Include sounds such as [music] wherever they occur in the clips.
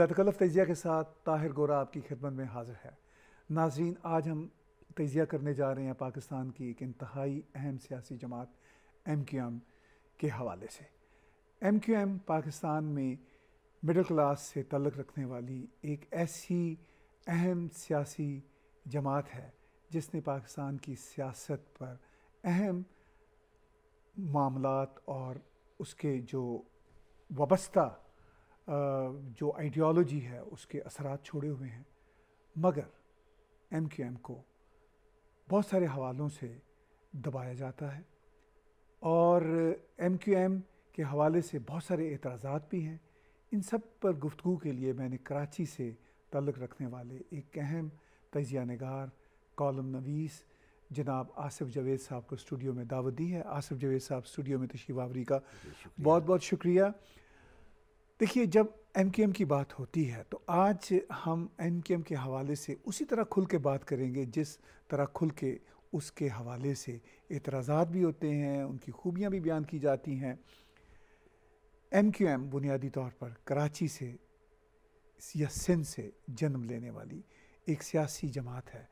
तकल्फ तजिया के साथ ताहिर गोरा आपकी खिदमत में हाजिर है नाजरीन आज हम तजिया करने जा रहे हैं पाकिस्तान की एक इंतहाई अहम सियासी जमात एम क्यू एम के हवाले से एम क्यू एम पाकिस्तान में मिडल क्लास से तल्लक रखने वाली एक ऐसी अहम सियासी जमात है जिसने पाकिस्तान की सियासत पर अहम मामला और उसके जो वाबस्ता जो आइडियोलॉजी है उसके असरात छोड़े हुए हैं मगर एम क्यू एम को बहुत सारे हवालों से दबाया जाता है और एम क्यू एम के हवाले से बहुत सारे एतराज़ात भी हैं इन सब पर गुफ्तु के लिए मैंने कराची से तल्लक रखने वाले एक अहम तजिया नगार कॉलम नवीस जनाब आसिफ जवेद साहब को स्टूडियो में दावत दी है आसिफ जवेद साहब स्टूडियो में तशीवावरी का बहुत बहुत शुक्रिया देखिए जब एम की बात होती है तो आज हम एम के हवाले से उसी तरह खुल के बात करेंगे जिस तरह खुल के उसके हवाले से एतराज़ात भी होते हैं उनकी खूबियाँ भी बयान की जाती हैं एम क्यू एम बुनियादी तौर पर कराची से या सिंध से जन्म लेने वाली एक सियासी जमात है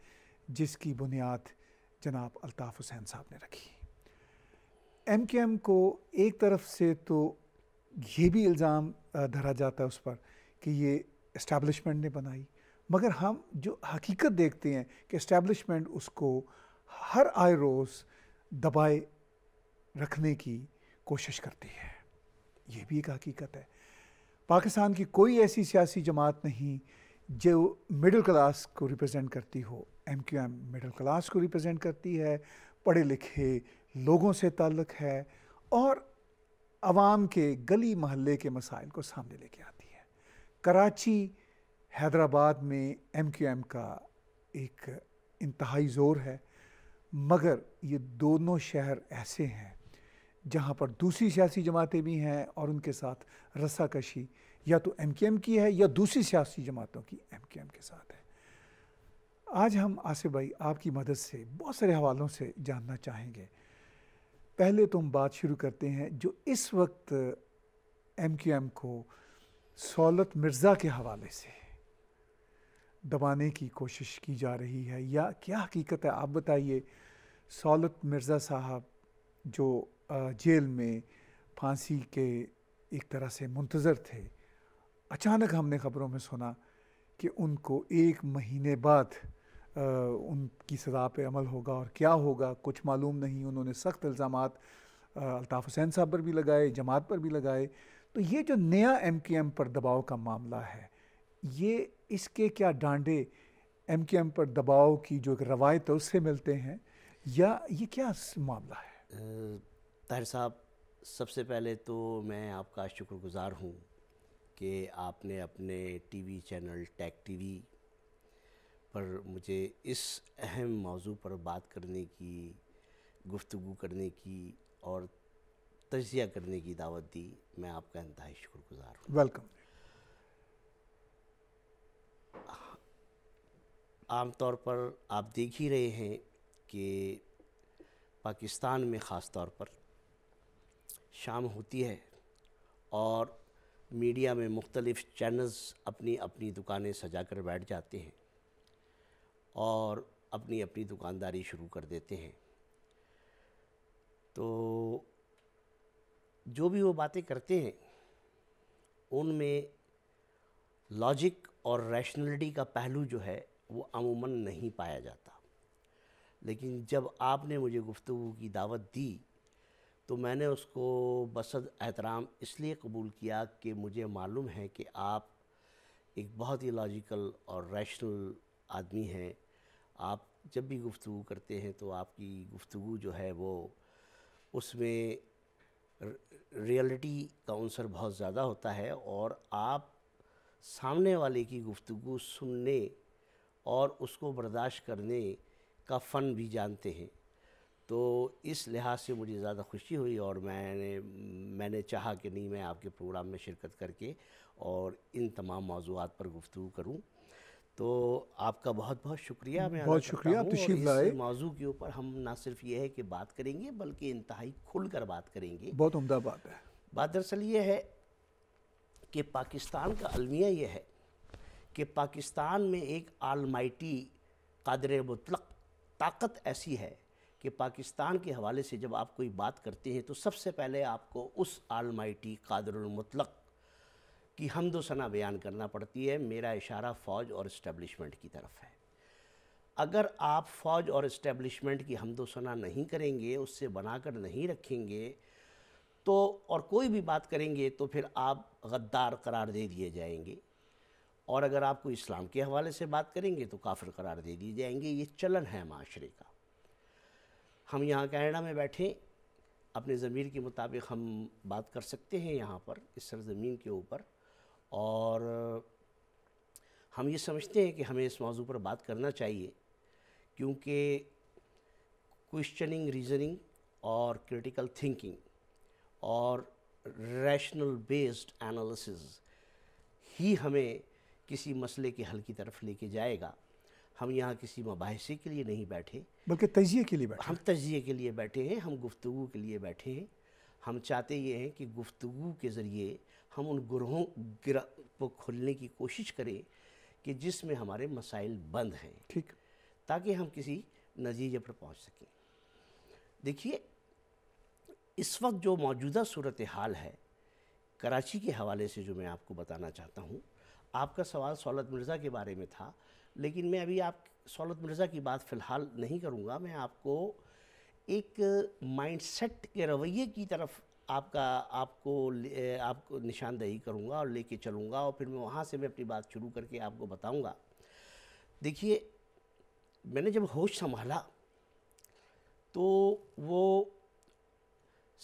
जिसकी बुनियाद जनाब अल्ताफ़ हुसैन साहब ने रखी एम क्यू एम को एक तरफ से तो ये भी इल्ज़ाम धरा जाता है उस पर कि ये इस्टेबलिशमेंट ने बनाई मगर हम जो हकीकत देखते हैं कि इस्टेब्लिशमेंट उसको हर आए रोज़ दबाए रखने की कोशिश करती है ये भी एक हकीकत है पाकिस्तान की कोई ऐसी सियासी जमात नहीं जो मिडिल क्लास को रिप्रेजेंट करती हो M Q M middle class को रिप्रेजेंट करती है पढ़े लिखे लोगों से ताल्लुक़ है और आवाम के गली महल्ले के मसाइल को सामने लेके आती है कराची हैदराबाद में एम क्यू एम का एक इंतहाई ज़ोर है मगर ये दोनों शहर ऐसे हैं जहाँ पर दूसरी सियासी जमातें भी हैं और उनके साथ रस्साकशी या तो एम क्यू एम की है या दूसरी सियासी जमातों की एम क्यू एम के साथ है आज हम आसिफ भाई आपकी मदद से बहुत सारे हवालों से जानना चाहेंगे पहले तो हम बात शुरू करते हैं जो इस वक्त एम क्यू एम को सौलत मिर्ज़ा के हवाले से दबाने की कोशिश की जा रही है या क्या हकीकत है आप बताइए सौलत मिर्ज़ा साहब जो जेल में फांसी के एक तरह से मुंतज़र थे अचानक हमने ख़बरों में सुना कि उनको एक महीने बाद उनकी सज़ा पे अमल होगा और क्या होगा कुछ मालूम नहीं उन्होंने सख्त इल्ज़ाम अल्ताफ़ हुसैन साहब पर भी लगाए जमात पर भी लगाए तो ये जो नया एम के एम पर दबाव का मामला है ये इसके क्या डांडे एम के एम पर दबाव की जो एक रवायत है उससे मिलते हैं या ये क्या मामला है ताहिर साहब सबसे पहले तो मैं आपका शुक्रगुज़ार हूँ कि आपने अपने टीवी चैनल टी टीवी पर मुझे इस अहम मौजू पर बात करने की गुफ्तु करने की और तजिया करने की दावत दी मैं आपका इंतहाई शुक्रगुजार हूँ वेलकम आम तौर पर आप देख ही रहे हैं कि पाकिस्तान में ख़ास तौर पर शाम होती है और मीडिया में मुख्तलिफ़ चैनल्स अपनी अपनी दुकानें सजा कर बैठ जाते हैं और अपनी अपनी दुकानदारी शुरू कर देते हैं तो जो भी वो बातें करते हैं उनमें लॉजिक और रैशनलिटी का पहलू जो है वो अमूमन नहीं पाया जाता लेकिन जब आपने मुझे गुफ्तु की दावत दी तो मैंने उसको बसद एहतराम इसलिए कबूल किया कि मुझे मालूम है कि आप एक बहुत ही लॉजिकल और रैशनल आदमी हैं आप जब भी गुफ्तु करते हैं तो आपकी गुफ्तु जो है वो उसमें रियलिटी का अंसर बहुत ज़्यादा होता है और आप सामने वाले की गुफ्तु सुनने और उसको बर्दाश्त करने का फ़न भी जानते हैं तो इस लिहाज से मुझे ज़्यादा खुशी हुई और मैंने मैंने चाहा कि नहीं मैं आपके प्रोग्राम में शिरकत करके और इन तमाम मौजूद पर गुफ्तु करूँ तो आपका बहुत बहुत शुक्रिया मैं बहुत शुक्रिया आप लाए मौजू के ऊपर हम ना सिर्फ ये है कि बात करेंगे बल्कि इंतहाई खुल कर बात करेंगे बहुत उमदा बात है बात दरअसल ये है कि पाकिस्तान का अलमिया ये है कि पाकिस्तान में एक आलमाइटी कादर मतलब ताकत ऐसी है कि पाकिस्तान के हवाले से जब आप कोई बात करते हैं तो सबसे पहले आपको उस आलमाइटी कादर मुतलक की हमदोसना बयान करना पड़ती है मेरा इशारा फ़ौज और इस्टेब्लिशमेंट की तरफ है अगर आप फ़ौज और इस्टेब्लिशमेंट की हमदोसना नहीं करेंगे उससे बनाकर नहीं रखेंगे तो और कोई भी बात करेंगे तो फिर आप गद्दार करार दे दिए जाएंगे और अगर आप कोई इस्लाम के हवाले से बात करेंगे तो काफिर करार दे दिए जाएंगे ये चलन है माशरे का हम यहाँ कैनेडा में बैठे अपने ज़मीर के मुताबिक हम बात कर सकते हैं यहाँ पर इस सरज़मीन के ऊपर और हम ये समझते हैं कि हमें इस मौजू पर बात करना चाहिए क्योंकि क्वेश्चनिंग रीजनिंग और क्रिटिकल थिंकिंग और रैशनल बेस्ड एनालिसिस ही हमें किसी मसले के हल की तरफ लेके जाएगा हम यहाँ किसी मुबासे के लिए नहीं बैठे बल्कि तजिए के लिए बैठे हम तजिए के लिए बैठे हैं हम गुफ्तु के लिए बैठे हैं हम चाहते ये हैं कि गुफ्तु के ज़रिए हम उन ग्रहों ग्रह को खोलने की कोशिश करें कि जिसमें हमारे मसाइल बंद हैं ठीक ताकि हम किसी नतीजे पर पहुंच सकें देखिए इस वक्त जो मौजूदा सूरत हाल है कराची के हवाले से जो मैं आपको बताना चाहता हूँ आपका सवाल सौलत मिर्ज़ा के बारे में था लेकिन मैं अभी आप सौलत मिर्ज़ा की बात फ़िलहाल नहीं करूँगा मैं आपको एक माइंडसेट के रवैये की तरफ आपका आपको आपको निशानदेही करूँगा और लेके चलूँगा और फिर मैं वहाँ से मैं अपनी बात शुरू करके आपको बताऊँगा देखिए मैंने जब होश संभाला तो वो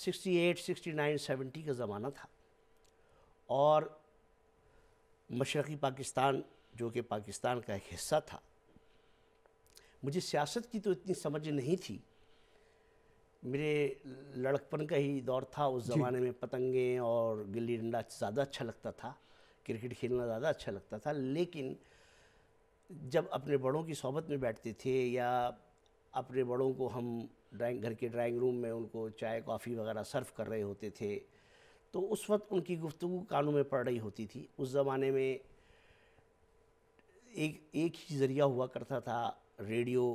68, 69, 70 का ज़माना था और मशरक़ी पाकिस्तान जो कि पाकिस्तान का एक हिस्सा था मुझे सियासत की तो इतनी समझ नहीं थी मेरे लड़कपन का ही दौर था उस ज़माने में पतंगे और गिल्ली डंडा ज़्यादा अच्छा लगता था क्रिकेट खेलना ज़्यादा अच्छा लगता था लेकिन जब अपने बड़ों की सोबत में बैठते थे या अपने बड़ों को हम ड्राइंग घर के ड्राइंग रूम में उनको चाय कॉफ़ी वगैरह सर्व कर रहे होते थे तो उस वक्त उनकी गुफ्तु कानों में पड़ रही होती थी उस ज़माने में एक एक ही ज़रिया हुआ करता था रेडियो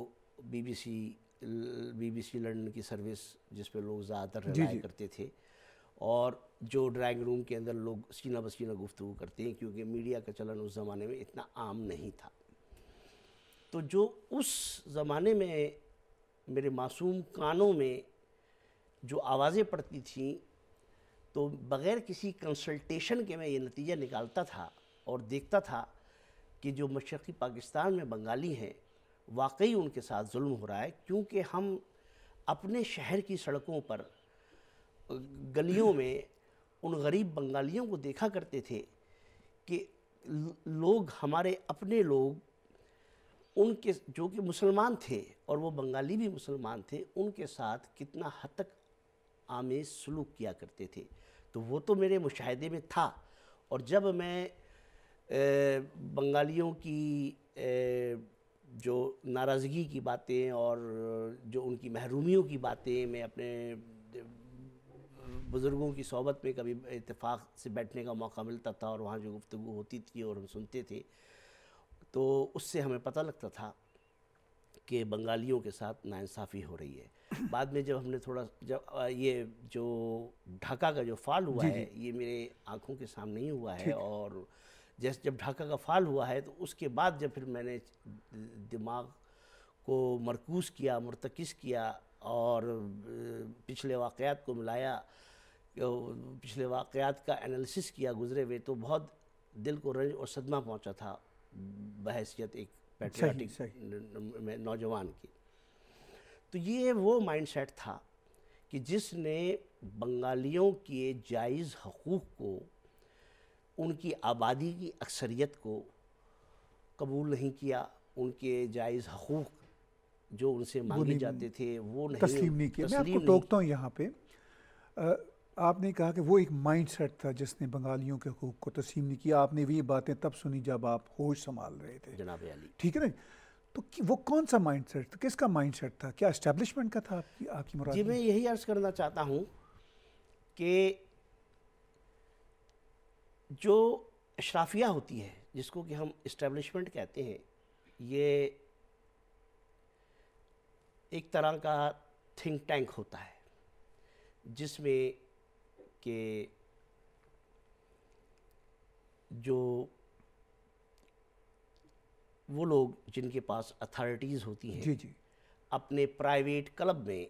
बीबीसी बीबीसी लंदन की सर्विस जिस पे लोग ज़्यादातर रिलाई करते थे और जो ड्राइंग रूम के अंदर लोग सीना बसीना गुफ्तु करते हैं क्योंकि मीडिया का चलन उस ज़माने में इतना आम नहीं था तो जो उस ज़माने में मेरे मासूम कानों में जो आवाज़ें पड़ती थी तो बग़ैर किसी कंसल्टेशन के मैं ये नतीजा निकालता था और देखता था कि जो मशरक़ी पाकिस्तान में बंगाली हैं वाकई उनके साथ जुल्म हो रहा है क्योंकि हम अपने शहर की सड़कों पर गलियों में उन गरीब बंगालियों को देखा करते थे कि लोग हमारे अपने लोग उनके जो कि मुसलमान थे और वो बंगाली भी मुसलमान थे उनके साथ कितना हद तक आमेज सलूक किया करते थे तो वो तो मेरे मुशाहदे में था और जब मैं बंगालियों की ए, जो नाराज़गी की बातें और जो उनकी महरूमियों की बातें मैं अपने बुज़ुर्गों की सोबत में कभी इतफ़ाक़ से बैठने का मौका मिलता था और वहाँ जो गुफ्तु होती थी और हम सुनते थे तो उससे हमें पता लगता था कि बंगालियों के साथ नाानसाफ़ी हो रही है [coughs] बाद में जब हमने थोड़ा जब ये जो ढाका का जो फाल हुआ है ये मेरे आँखों के सामने ही हुआ है और जैसे जब ढाका का फाल हुआ है तो उसके बाद जब फिर मैंने दिमाग को मरकूज़ किया मरतकस किया और पिछले वाक़ात को मिलाया पिछले वाक़ात का एनालिसिस किया गुजरे हुए तो बहुत दिल को रंज और सदमा पहुंचा था बहसीत एक पैट्रियाटिक नौजवान की तो ये वो माइंडसेट था कि जिसने बंगालियों के जायज़ हकूक़ को उनकी आबादी की अक्सरियत को कबूल नहीं किया उनके जायज़ हकूक़ जो उनसे मांगे जाते थे वो नहीं तस्लीम नहीं किया मैं टोकता हूँ यहाँ पे आपने कहा कि वो एक माइंड सेट था जिसने बंगालियों के हकूक़ को तस्लीम नहीं किया आपने भी ये बातें तब सुनी जब आप होश संभाल रहे थे जनाब अली ठीक है ना तो वो कौन सा माइंड सेट था किसका माइंड सेट था क्या इस्टेब्लिशमेंट का था आपकी आपकी मुराद जी मैं यही अर्ज़ करना चाहता हूँ कि जो अशराफिया होती है जिसको कि हम इस्टेब्लिशमेंट कहते हैं ये एक तरह का थिंक टैंक होता है जिसमें के जो वो लोग जिनके पास अथॉरिटीज़ होती हैं जी जी अपने प्राइवेट क्लब में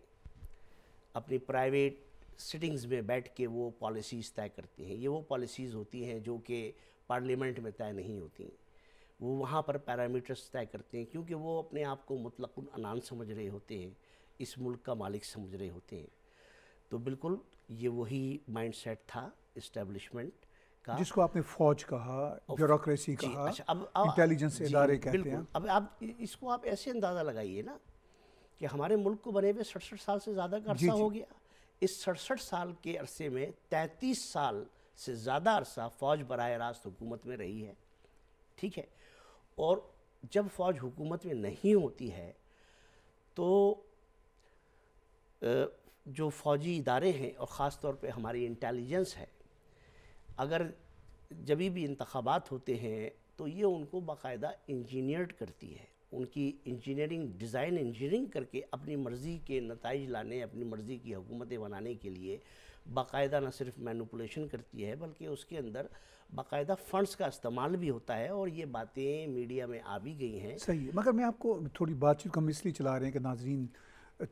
अपनी प्राइवेट सिटिंग्स में बैठ के वो पॉलिसीज़ तय करती हैं ये वो पॉलिसीज़ होती हैं जो कि पार्लियामेंट में तय नहीं होती वो वहाँ पर पैरामीटर्स तय करते हैं क्योंकि वो अपने आप को मुतलकुल अनान समझ रहे होते हैं इस मुल्क का मालिक समझ रहे होते हैं तो बिल्कुल ये वही माइंडसेट था इस्टेब्लिशमेंट का जिसको आपने फौज कहा ब्यूरोक्रेसी कहा अच्छा, अब इंटेलिजेंस इदारे कहते हैं अब आप इसको आप ऐसे अंदाज़ा लगाइए ना कि हमारे मुल्क को बने हुए सड़सठ साल से ज़्यादा का अर्सा हो गया इस सड़सठ साल के अरसे में तैंतीस साल से ज़्यादा अरसा फ़ौज बर रास्त हुकूमत में रही है ठीक है और जब फ़ौज हुकूमत में नहीं होती है तो जो फ़ौजी इदारे हैं और ख़ास तौर पे हमारी इंटेलिजेंस है अगर जब भी इंतबात होते हैं तो ये उनको बाकायदा इंजीनियर्ड करती है उनकी इंजीनियरिंग डिज़ाइन इंजीनियरिंग करके अपनी मर्ज़ी के नतज लाने अपनी मर्ज़ी की हुकूमतें बनाने के लिए बाकायदा न सिर्फ मैनुपलेशन करती है बल्कि उसके अंदर बाकायदा फंड्स का इस्तेमाल भी होता है और ये बातें मीडिया में आ भी गई हैं सही है मगर मैं आपको थोड़ी बातचीत हम इसलिए चला रहे हैं कि नाजरीन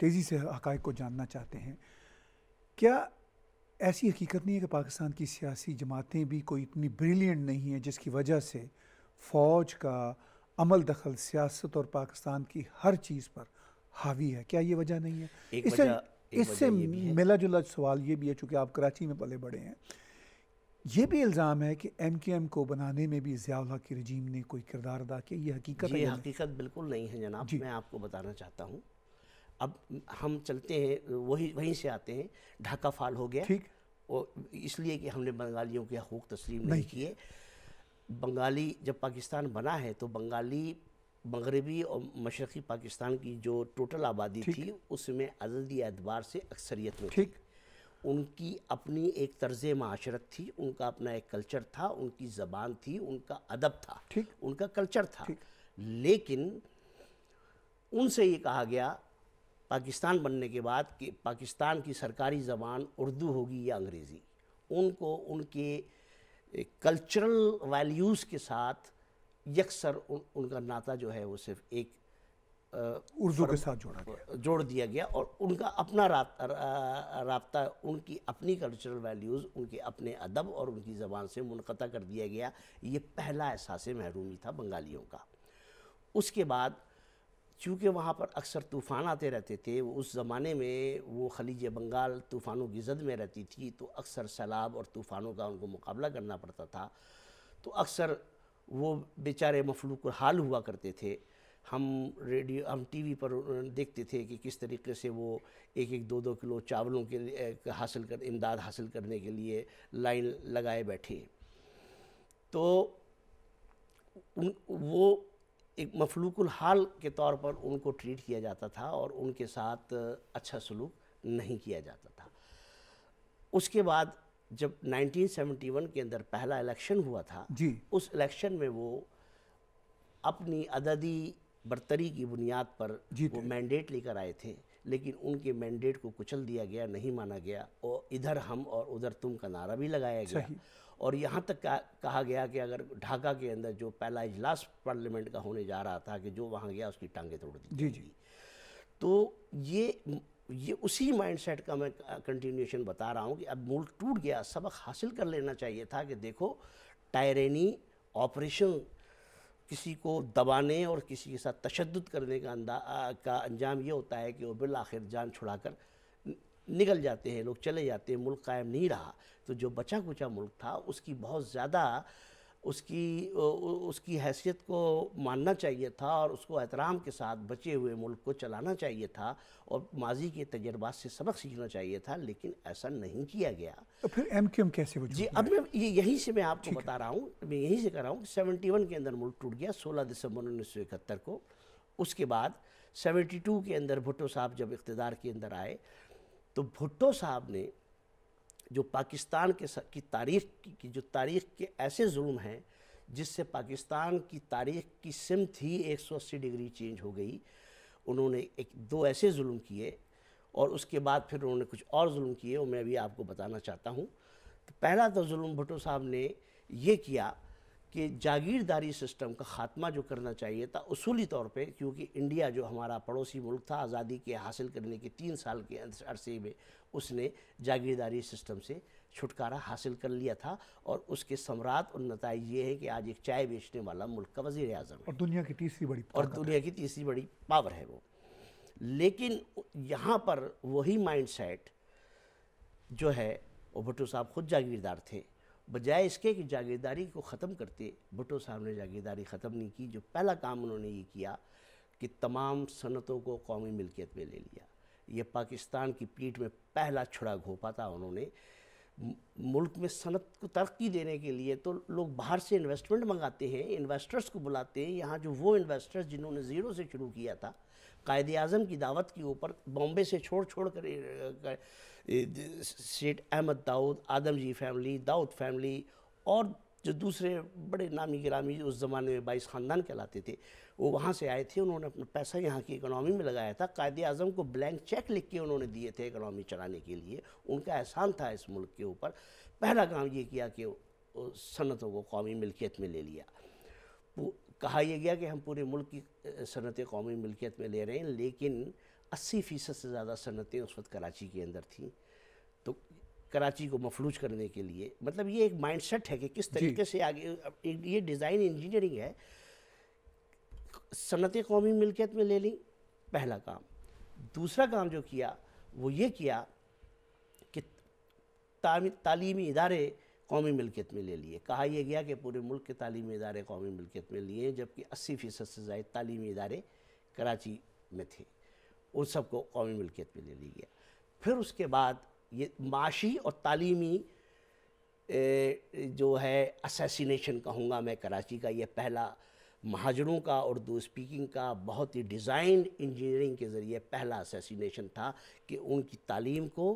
तेज़ी से हक़ को जानना चाहते हैं क्या ऐसी हकीकत नहीं है कि पाकिस्तान की सियासी जमातें भी कोई इतनी ब्रिलियंट नहीं हैं जिसकी वजह से फ़ौज का अमल दखल सियासत और पाकिस्तान की हर चीज़ पर हावी है क्या ये वजह नहीं है इससे इससे मिला जुला सवाल ये भी है चूँकि आप कराची में पले बड़े हैं ये भी इल्ज़ाम है कि एम के एम को बनाने में भी जियाउल्ला की रजीम ने कोई किरदार अदा किया ये हकीकत ये हकीकत बिल्कुल नहीं है जनाब मैं आपको बताना चाहता हूँ अब हम चलते हैं वही वहीं से आते हैं ढाका फाल हो गया ठीक और इसलिए कि हमने बंगालियों के हकूक तस्लीम नहीं, नहीं किए बंगाली जब पाकिस्तान बना है तो बंगाली मगरबी और मशरक़ी पाकिस्तान की जो टोटल आबादी थी उसमें आज़ादी एतबार से अक्सरियत में ठीक उनकी अपनी एक तर्ज माशरत थी उनका अपना एक कल्चर था उनकी ज़बान थी उनका अदब था ठीक उनका कल्चर था लेकिन उनसे ये कहा गया पाकिस्तान बनने के बाद कि पाकिस्तान की सरकारी ज़बान उर्दू होगी या अंग्रेज़ी उनको उनके एक कल्चरल वैल्यूज़ के साथ यकसर उन, उनका नाता जो है वो सिर्फ एक उर्दू के साथ जोड़ा गया जोड़ दिया गया और उनका अपना रबता उनकी अपनी कल्चरल वैल्यूज़ उनके अपने अदब और उनकी ज़बान से मुनता कर दिया गया ये पहला एहसास महरूमी था बंगालियों का उसके बाद चूँकि वहाँ पर अक्सर तूफ़ान आते रहते थे उस ज़माने में वो खलीज बंगाल तूफ़ानों की जद में रहती थी तो अक्सर सैलाब और तूफ़ानों का उनको मुकाबला करना पड़ता था तो अक्सर वो बेचारे मफलूक हाल हुआ करते थे हम रेडियो हम टीवी पर देखते थे कि किस तरीके से वो एक एक दो दो किलो चावलों के हासिल कर इमदाद हासिल करने के लिए लाइन लगाए बैठे तो उन वो एक मफलूकुल हाल के तौर पर उनको ट्रीट किया जाता था और उनके साथ अच्छा सलूक नहीं किया जाता था उसके बाद जब 1971 के अंदर पहला इलेक्शन हुआ था जी उस इलेक्शन में वो अपनी अददी बरतरी की बुनियाद पर वो मैंडेट लेकर आए थे लेकिन उनके मैंडेट को कुचल दिया गया नहीं माना गया और इधर हम और उधर तुम का नारा भी लगाया गया और यहाँ तक कहा गया कि अगर ढाका के अंदर जो पहला इजलास पार्लियामेंट का होने जा रहा था कि जो वहाँ गया उसकी टांगे तोड़ दी जी जी तो ये ये उसी माइंडसेट का मैं कंटिन्यूशन बता रहा हूँ कि अब मुल्क टूट गया सबक हासिल कर लेना चाहिए था कि देखो टायरेनी ऑपरेशन किसी को दबाने और किसी के साथ तशद करने का अंदा का अंजाम ये होता है कि वो बिल आखिर जान छुड़ाकर निकल जाते हैं लोग चले जाते हैं मुल्क कायम नहीं रहा तो जो बचा कुचा मुल्क था उसकी बहुत ज़्यादा उसकी उसकी हैसियत को मानना चाहिए था और उसको एहतराम के साथ बचे हुए मुल्क को चलाना चाहिए था और माजी के तजर्बात से सबक सीखना चाहिए था लेकिन ऐसा नहीं किया गया तो फिर एम क्यू एम कैसे जी अब मैं ये यहीं से मैं आपको बता रहा हूँ मैं यहीं से कर रहा हूँ सेवेंटी वन के अंदर मुल्क टूट गया सोलह दिसंबर उन्नीस सौ इकहत्तर को उसके बाद सेवेंटी टू के अंदर भुट्टो साहब जब इकतदार के अंदर आए तो भुट्टो साहब ने जो पाकिस्तान के की तारीख की, की जो तारीख के ऐसे जुल्म हैं जिससे पाकिस्तान की तारीख की सिमत ही 180 डिग्री चेंज हो गई उन्होंने एक दो ऐसे जुल्म किए और उसके बाद फिर उन्होंने कुछ और जुल्म किए और मैं अभी आपको बताना चाहता हूँ तो पहला तो जुल्म भुट्टो साहब ने ये किया कि जागीरदारी सिस्टम का ख़ात्मा जो करना चाहिए था उसूली तौर पे क्योंकि इंडिया जो हमारा पड़ोसी मुल्क था आज़ादी के हासिल करने के तीन साल के अरसे में उसने जागीरदारी सिस्टम से छुटकारा हासिल कर लिया था और उसके सम्राट और नतज ये है कि आज एक चाय बेचने वाला मुल्क का वजीर अजम और दुनिया की तीसरी बड़ी और दुनिया की तीसरी बड़ी पावर है वो लेकिन यहाँ पर वही माइंड जो है वो भुट्टो साहब खुद जागीरदार थे बजाय इसके कि जागीरदारी को ख़त्म करते भुटो साहब ने जागीरदारी ख़त्म नहीं की जो पहला काम उन्होंने ये किया कि तमाम सनतों को कौमी मिल्कियत में ले लिया ये पाकिस्तान की पीठ में पहला छुड़ा घोपा था उन्होंने मुल्क में सनत को तरक्की देने के लिए तो लोग बाहर से इन्वेस्टमेंट मंगाते हैं इन्वेस्टर्स को बुलाते हैं यहाँ जो वो इन्वेस्टर्स जिन्होंने ज़ीरो से शुरू किया था कायद अजम की दावत के ऊपर बॉम्बे से छोड़ छोड़ कर Seth Ahmed Dawood Adamjee family Dawood family और जो दूसरे बड़े नामी गिरामी उस ज़माने में बाईस ख़ानदान कहलाते थे वो वहाँ से आए थे उन्होंने अपना पैसा यहाँ की इकनॉमी में लगाया था कायद अजम को ब्लैंक चेक लिख के उन्होंने दिए थे इकनॉमी चलाने के लिए उनका एहसान था इस मुल्क के ऊपर पहला काम ये किया कि सनतों को कौमी मिल्कियत में ले लिया कहा यह गया कि हम पूरे मुल्क की सनत कौमी मिल्कियत में ले रहे हैं लेकिन अस्सी फ़ीसद से ज़्यादा सनतें उस वक्त कराची के अंदर थीं तो कराची को मफलूज करने के लिए मतलब ये एक माइंडसेट है कि किस तरीके से आगे ये डिज़ाइन इंजीनियरिंग है सनतें कौमी मिल्कियत में ले ली पहला काम दूसरा काम जो किया वो ये किया कि तालीमी इदारे कौमी मिल्कियत में ले लिए कहा यह गया कि पूरे मुल्क के तालीमी इदारे कौमी मिल्कियत में लिए जबकि अस्सी फ़ीसद से ज़ायद तालीमी इदारे कराची में थे उन सबको कौमी मिल्कियत में ले गया फिर उसके बाद ये माशी और तालीमी जो है असेसिनेशन कहूँगा मैं कराची का ये पहला महाजरों का उर्दू स्पीकिंग का बहुत ही डिज़ाइन इंजीनियरिंग के ज़रिए पहला असेसिनेशन था कि उनकी तालीम को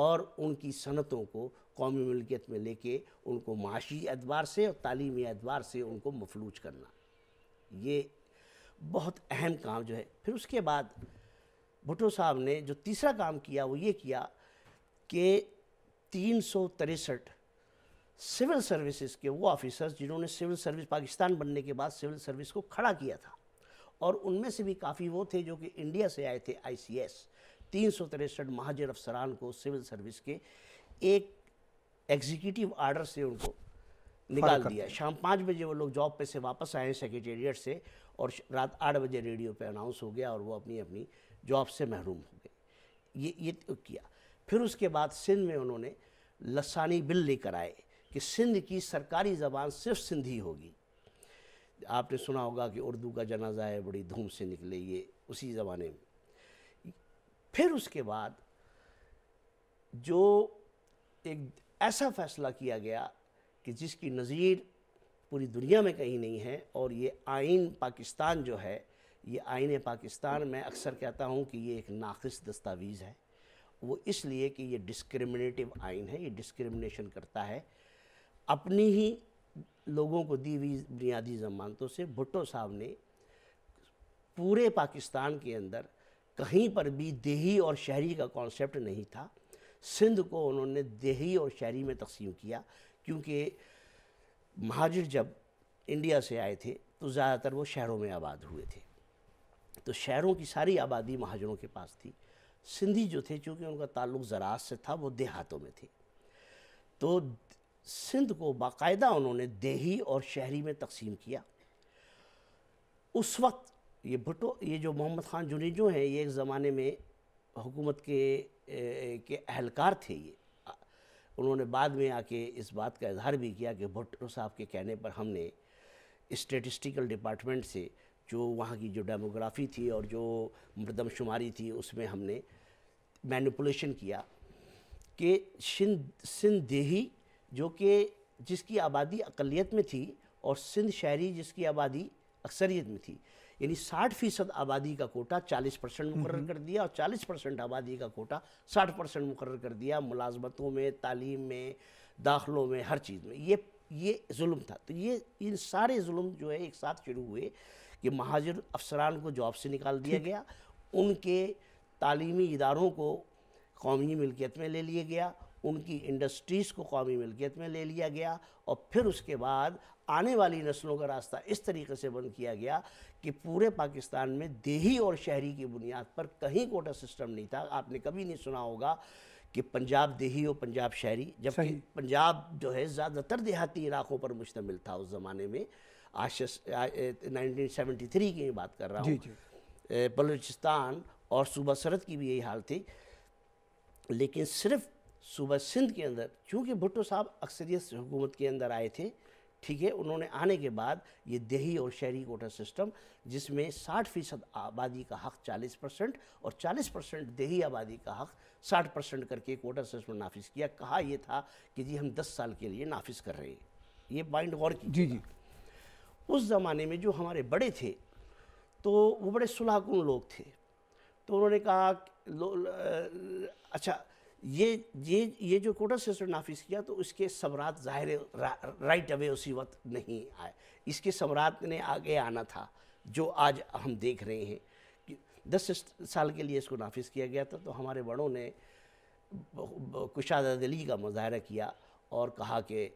और उनकी सनतों को कौमी मिल्कियत में लेके उनको माशी एतबार से और तालीमी एतबार से उनको मफलूज करना ये बहुत अहम काम जो है फिर उसके बाद भुटो साहब ने जो तीसरा काम किया वो ये किया कि तीन सौ तिरसठ सिविल सर्विसेज के वो ऑफिसर्स जिन्होंने सिविल सर्विस पाकिस्तान बनने के बाद सिविल सर्विस को खड़ा किया था और उनमें से भी काफ़ी वो थे जो कि इंडिया से आए थे आईसीएस तीन सौ तिरसठ महाजर अफसरान को सिविल सर्विस के एक एग्जीक्यूटिव आर्डर से उनको निकाल दिया शाम पाँच बजे वो लोग जॉब पे से वापस आए सेक्रेटेरिएट से और रात आठ बजे रेडियो पे अनाउंस हो गया और वो अपनी अपनी जॉब से महरूम हो गए ये ये तो किया फिर उसके बाद सिंध में उन्होंने लसानी बिल लेकर आए कि सिंध की सरकारी ज़बान सिर्फ सिंधी होगी आपने सुना होगा कि उर्दू का जनाजा है बड़ी धूम से निकले ये उसी ज़माने में फिर उसके बाद जो एक ऐसा फैसला किया गया कि जिसकी नज़ीर पूरी दुनिया में कहीं नहीं है और ये आइन पाकिस्तान जो है ये आइन पाकिस्तान मैं अक्सर कहता हूँ कि ये एक नाक़स दस्तावेज़ है वो इसलिए कि ये डिस्क्रिमिनेटिव आइन है ये डिस्क्रिमिनेशन करता है अपनी ही लोगों को दी हुई बुनियादी जमानतों से भुट्टो साहब ने पूरे पाकिस्तान के अंदर कहीं पर भी देही और शहरी का कॉन्सेप्ट नहीं था सिंध को उन्होंने देही और शहरी में तकसीम किया क्योंकि महाजिर जब इंडिया से आए थे तो ज़्यादातर वो शहरों में आबाद हुए थे तो शहरों की सारी आबादी महाजनों के पास थी सिंधी जो थे चूँकि उनका ताल्लुक ज़रात से था वो देहातों में थे तो सिंध को बाकायदा उन्होंने देही और शहरी में तकसीम किया उस वक्त ये भुटो ये जो मोहम्मद ख़ान जुनी जो हैं ये एक ज़माने में हुकूमत के ए, के अहलकार थे ये उन्होंने बाद में आके इस बात का इजहार भी किया कि भुट्टो साहब के कहने पर हमने स्टेटिस्टिकल डिपार्टमेंट से जो वहाँ की जो डेमोग्राफी थी और जो मृदमशुमारी थी उसमें हमने मैनिपुलेशन किया कि सिंध सिंध देही जो कि जिसकी आबादी अकलीत में थी और सिंध शहरी जिसकी आबादी अक्सरियत में थी यानी 60 फीसद आबादी का कोटा 40 परसेंट हम्म, मुकर हम्म। कर दिया और 40 परसेंट आबादी का कोटा 60 परसेंट मुकर कर दिया मुलाजमतों में तालीम में दाखिलों में हर चीज़ में ये ये जुल्म था तो ये इन सारे जुल्म जो है एक साथ शुरू हुए कि महाजर अफसरान को जॉब से निकाल दिया गया उनके तालीमी इदारों को कौमी मिल्कियत में ले लिया गया उनकी इंडस्ट्रीज़ को कौमी मिल्कियत में ले लिया गया और फिर उसके बाद आने वाली नस्लों का रास्ता इस तरीके से बंद किया गया कि पूरे पाकिस्तान में देही और शहरी की बुनियाद पर कहीं कोटा सिस्टम नहीं था आपने कभी नहीं सुना होगा कि पंजाब देही और पंजाब शहरी जबकि पंजाब जो है ज़्यादातर देहाती इलाकों पर मुश्तमिल था उस ज़माने में नाइनटीन से नाइनटीन की बात कर रहा हूँ बलूचिस्तान और सूबा सरहद की भी यही हाल थी लेकिन सिर्फ सूबा सिंध के अंदर चूँकि भुट्टो साहब अक्सरियत हुकूमत के अंदर आए थे ठीक है उन्होंने आने के बाद ये दही और शहरी कोटा सिस्टम जिसमें 60 फीसद आबादी का हक 40 परसेंट और 40 परसेंट दही आबादी का हक 60 परसेंट करके कोटा सिस्टम नाफिज किया कहा यह था कि जी हम 10 साल के लिए नाफिज कर रहे हैं ये माइंड गौर की जी जी उस ज़माने में जो हमारे बड़े थे तो वो बड़े सुलहकुन लोग थे तो उन्होंने कहा अच्छा ये ये ये जो कोटा सिस्टर नाफिज किया तो उसके सम्राट ज़ाहिर रा, राइट अवे उसी वक्त नहीं आए इसके सम्राट ने आगे आना था जो आज हम देख रहे हैं कि दस साल के लिए इसको नाफिज किया गया था तो हमारे बड़ों ने कुशादा दिली का मुजाहरा किया और कहा कि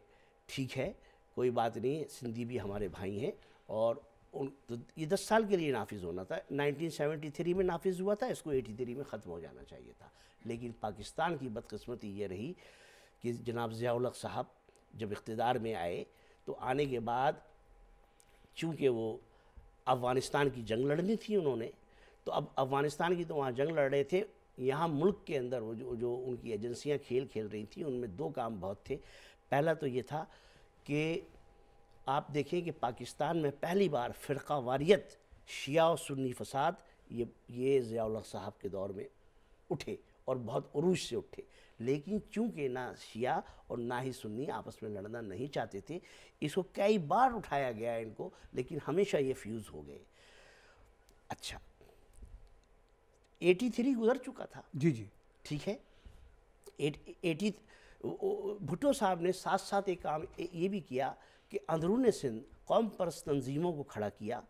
ठीक है कोई बात नहीं सिंधी भी हमारे भाई हैं और उन तो ये दस साल के लिए नाफिज होना था 1973 में नाफिज हुआ था इसको 83 में ख़त्म हो जाना चाहिए था लेकिन पाकिस्तान की बदकस्मती ये रही कि जनाब जयाल साहब जब इकतदार में आए तो आने के बाद चूँकि वो अफ़गानिस्तान की जंग लड़नी थी उन्होंने तो अब अफ़गानिस्तान की तो वहाँ जंग लड़ रहे थे यहाँ मुल्क के अंदर वो जो जो उनकी एजेंसियाँ खेल खेल रही थी उनमें दो काम बहुत थे पहला तो ये था कि आप देखें कि पाकिस्तान में पहली बार फ़िरका वारियत शिया और सुन्नी फसाद ये ये ज़ियाउल साहब के दौर में उठे और बहुत उरूज से उठे लेकिन चूंकि ना शिया और ना ही सुन्नी आपस में लड़ना नहीं चाहते थे इसको कई बार उठाया गया इनको लेकिन हमेशा ये फ्यूज़ हो गए अच्छा 83 गुजर चुका था जी जी ठीक है एट एटी भुटो साहब ने साथ साथ एक काम ये भी किया कि अंदरून सिंध कौम परस तंजीमों को खड़ा किया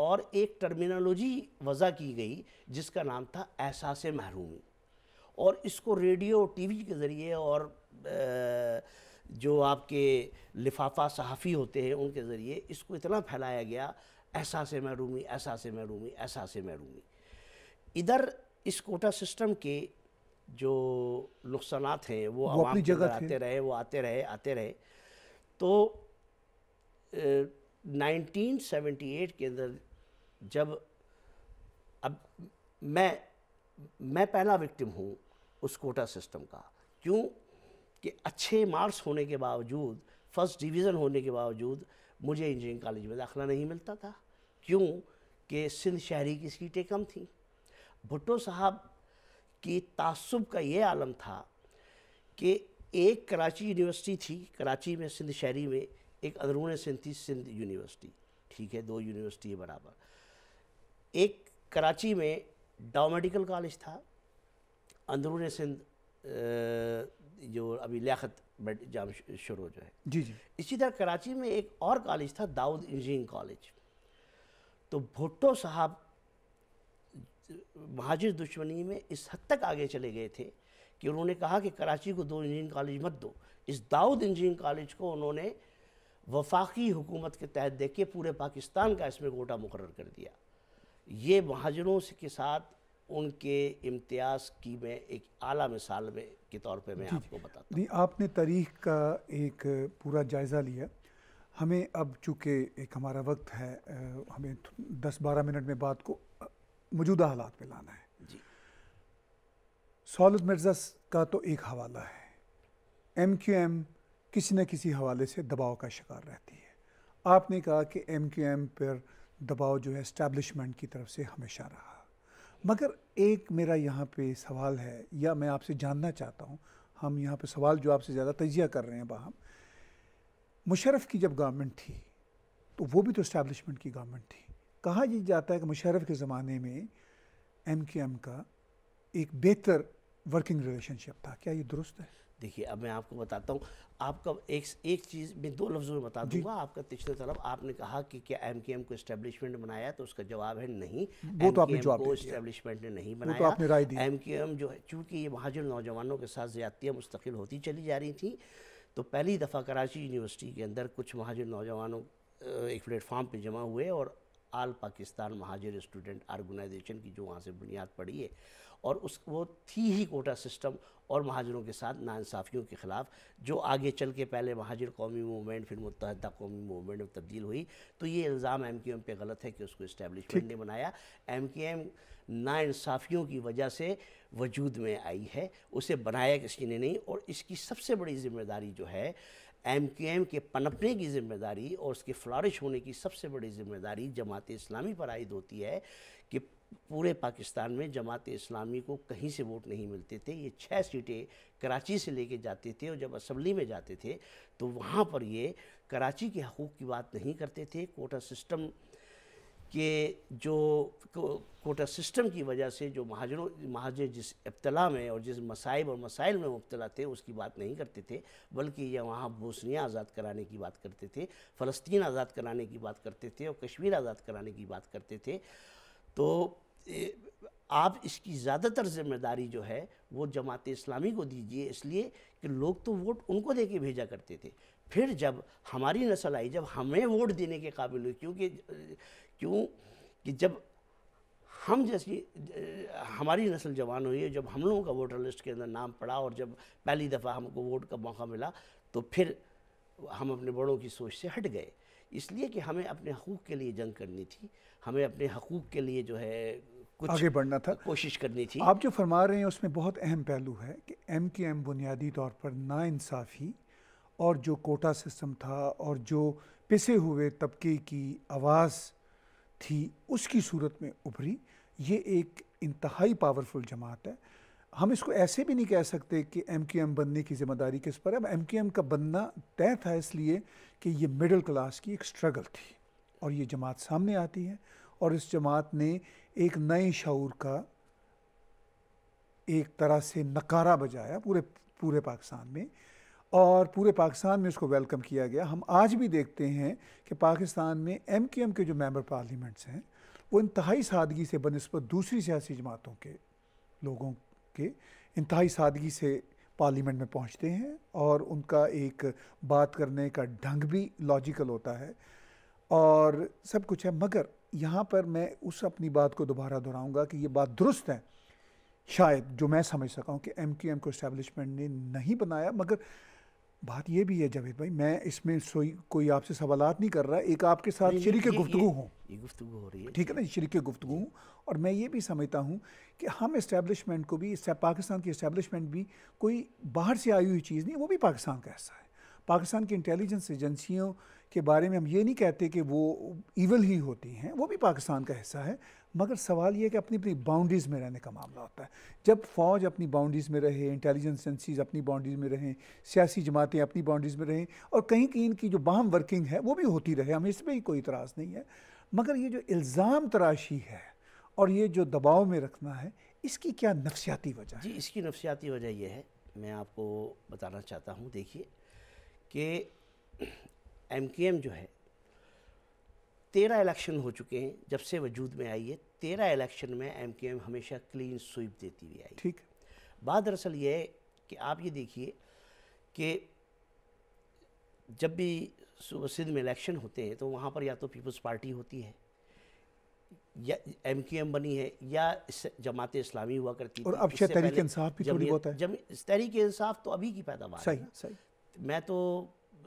और एक टर्मिनोलॉजी वज़ा की गई जिसका नाम था एहसास महरूमी और इसको रेडियो टीवी के ज़रिए और जो आपके लिफाफा सहाफ़ी होते हैं उनके ज़रिए इसको इतना फैलाया गया एहसास महरूमी एहसास महरूमी एहसास महरूमी इधर इस कोटा सिस्टम के जो नुकसान हैं वो, वो अपनी जगह आते रहे वो आते रहे आते रहे तो uh, 1978 के अंदर जब अब मैं मैं पहला विक्टिम हूँ उस कोटा सिस्टम का क्यों कि अच्छे मार्क्स होने के बावजूद फर्स्ट डिवीज़न होने के बावजूद मुझे इंजीनियरिंग कॉलेज में दाखिला नहीं मिलता था क्यों कि सिंध शहरी की सीटें कम थीं भुट्टो साहब कि तासुब का ये आलम था कि एक कराची यूनिवर्सिटी थी कराची में सिंध शहरी में एक अंदरून सिंध थी सिंध यूनिवर्सिटी ठीक है दो यूनिवर्सिटी है बराबर एक कराची में डाओ मेडिकल कॉलेज था अंदरून सिंध जो अभी लियात जाम शुरू जो है जी जी इसी तरह कराची में एक और कॉलेज था दाऊद इंजीनियरिंग कॉलेज तो भुट्टो साहब महाजिर दुश्मनी में इस हद तक आगे चले गए थे कि उन्होंने कहा कि कराची को दो इंजीनियरिंग कॉलेज मत दो इस दाऊद इंजीनियरिंग कॉलेज को उन्होंने वफाकी हुकूमत के तहत देख के पूरे पाकिस्तान का इसमें गोटा मुकर कर दिया ये महाजरों के साथ उनके इम्तियाज़ की मैं एक आला मिसाल में के तौर पे मैं आपको बताता हूँ आपने तारीख का एक पूरा जायज़ा लिया हमें अब चूँकि एक हमारा वक्त है हमें दस बारह मिनट में बात को मौजूदा हालात में लाना है सौलत मिर्ज़ा का तो एक हवाला है एम क्यू एम किसी न किसी हवाले से दबाव का शिकार रहती है आपने कहा कि एम क्यू एम पर दबाव जो है इस्टेब्लिशमेंट की तरफ से हमेशा रहा मगर एक मेरा यहाँ पे सवाल है या मैं आपसे जानना चाहता हूँ हम यहाँ पे सवाल जो आपसे ज़्यादा तजिया कर रहे हैं बाहम मुशरफ की जब गवर्नमेंट थी तो वो भी तो इस्टेबलिशमेंट की गवर्नमेंट थी कहा यह जाता है कि मुशरफ के ज़माने में एम के एम का एक बेहतर वर्किंग रिलेशनशिप था क्या ये दुरुस्त है देखिए अब मैं आपको बताता हूँ आपका एक एक चीज़ मैं दो लफ्ज़ों में बता दूंगा आपका पिछले तरफ आपने कहा कि क्या एम के एम को इस्टेब्लिशमेंट बनाया तो उसका जवाब है नहीं वो तो आपने जवाब इस्टेब्लिशमेंट ने नहीं तो बनाया तो आपने राय दी एम के एम जो है चूँकि ये महाजन नौजवानों के साथ ज़्यादतियाँ मुस्तकिल होती चली जा रही थी तो पहली दफ़ा कराची यूनिवर्सिटी के अंदर कुछ महाजन नौजवानों एक प्लेटफार्म पर जमा हुए और all Pakistan Mohajir student organisation की जो वहाँ से बुनियाद पड़ी है और उस वो थी ही कोटा सिस्टम और महाजरों के साथ नासाफियों के ख़िलाफ़ जो आगे चल के पहले महाजर कौमी मूवमेंट फिर मुतहद कौमी मूवमेंट में तब्दील हुई तो ये इल्ज़ाम एम के एम पर गलत है कि उसको इस्टेब्लिशमेंट ने बनाया एम के एम नासाफ़ियों की वजह से वजूद में आई है उसे बनाया किसी ने नहीं और इसकी सबसे बड़ी जिम्मेदारी जो है एम क्यू एम के पनपने की जिम्मेदारी और उसके फ्लारिश होने की सबसे बड़ी जिम्मेदारी जमात इस्लामी पर आयद होती है कि पूरे पाकिस्तान में जमात इस्लामी को कहीं से वोट नहीं मिलते थे ये छः सीटें कराची से लेके जाते थे और जब असम्बली में जाते थे तो वहाँ पर ये कराची के हकूक़ की बात नहीं करते थे कोटा सिस्टम कि जो कोटा सिस्टम की वजह से जो महाजरों महाजर जिस इब्तला में और जिस मसाइब और मसाइल में मुबतला थे उसकी बात नहीं करते थे बल्कि यह वहाँ बोसनिया आज़ाद कराने की बात करते थे फ़लस्तीन आज़ाद कराने की बात करते थे और कश्मीर आज़ाद कराने की बात करते थे तो आप इसकी ज़्यादातर जिम्मेदारी जो है वो जमात इस्लामी को दीजिए इसलिए कि लोग तो वोट उनको दे के भेजा करते थे फिर जब हमारी नस्ल आई जब हमें वोट देने के काबिल हुई क्योंकि क्यों कि जब हम जैसी हमारी नस्ल जवान हुई है जब हम लोगों का वोटर लिस्ट के अंदर नाम पड़ा और जब पहली दफ़ा हमको वोट का मौका मिला तो फिर हम अपने बड़ों की सोच से हट गए इसलिए कि हमें अपने हकूक़ के लिए जंग करनी थी हमें अपने हकूक़ के लिए जो है कुछ आगे बढ़ना था कोशिश करनी थी आप जो फरमा रहे हैं उसमें बहुत अहम पहलू है कि एम के एम बुनियादी तौर पर नाानसाफ़ी और जो कोटा सिस्टम था और जो पिसे हुए तबके की आवाज़ थी उसकी सूरत में उभरी ये एक इंतहाई पावरफुल जमात है हम इसको ऐसे भी नहीं कह सकते कि एम क्यू एम बनने की जिम्मेदारी किस पर है एम क्यू एम का बनना तय था इसलिए कि ये मिडिल क्लास की एक स्ट्रगल थी और ये जमात सामने आती है और इस जमात ने एक नए शूर का एक तरह से नकारा बजाया पूरे पूरे पाकिस्तान में और पूरे पाकिस्तान में उसको वेलकम किया गया हम आज भी देखते हैं कि पाकिस्तान में एम के एम के जो मेंबर पार्लियामेंट्स हैं वो इंतहाई सादगी से बनस्बत दूसरी सियासी जमातों के लोगों के इंतहाई सादगी से पार्लियामेंट में पहुंचते हैं और उनका एक बात करने का ढंग भी लॉजिकल होता है और सब कुछ है मगर यहाँ पर मैं उस अपनी बात को दोबारा दोहराऊँगा कि ये बात दुरुस्त है शायद जो मैं समझ सका हूँ कि एम क्यू एम को इस्टेबलिशमेंट ने नहीं बनाया मगर बात ये भी है जावेद भाई मैं इसमें सोई कोई आपसे सवाल नहीं कर रहा एक आपके साथ शरीक गुफ्तु हूँ ठीक है ना शरीक गुफ्तु हूँ और मैं ये भी समझता हूँ कि हम इस्टेबलिशमेंट को भी पाकिस्तान की इस्टेबलिशमेंट भी कोई बाहर से आई हुई चीज़ नहीं वो भी पाकिस्तान का हिस्सा है पाकिस्तान की इंटेलिजेंस एजेंसियों के बारे में हम ये नहीं कहते कि वो ईवल ही होती हैं वो भी पाकिस्तान का हिस्सा है मगर सवाल ये है कि अपनी अपनी बाउंड्रीज़ में रहने का मामला होता है जब फ़ौज अपनी बाउंड्रीज़ में रहे इंटेलिजेंस एजेंसीज अपनी बाउंड्रीज़ में रहें सियासी जमातें अपनी बाउंड्रीज़ में रहें और कहीं कहीं इनकी जो बाहम वर्किंग है वो भी होती रहे हमें इसमें कोई इतराज़ नहीं है मगर ये जो इल्ज़ाम तराशी है और ये जो दबाव में रखना है इसकी क्या नफसियाती वजह जी इसकी नफसियाती वजह यह है मैं आपको बताना चाहता हूँ देखिए कि एमकेएम जो है तेरह इलेक्शन हो चुके हैं जब से वजूद में आई है तेरह इलेक्शन में एमकेएम हमेशा क्लीन स्वीप देती हुई आई ठीक बात दरअसल ये है कि आप ये देखिए कि जब भी सुबह सिंध में इलेक्शन होते हैं तो वहाँ पर या तो पीपल्स पार्टी होती है या एम क्यू एम बनी है या जमात इस्लामी हुआ करती और अब तहरीक इंसाफ भी थोड़ी बहुत है जब तहरीक इंसाफ तो अभी की पैदावार सही सही मैं तो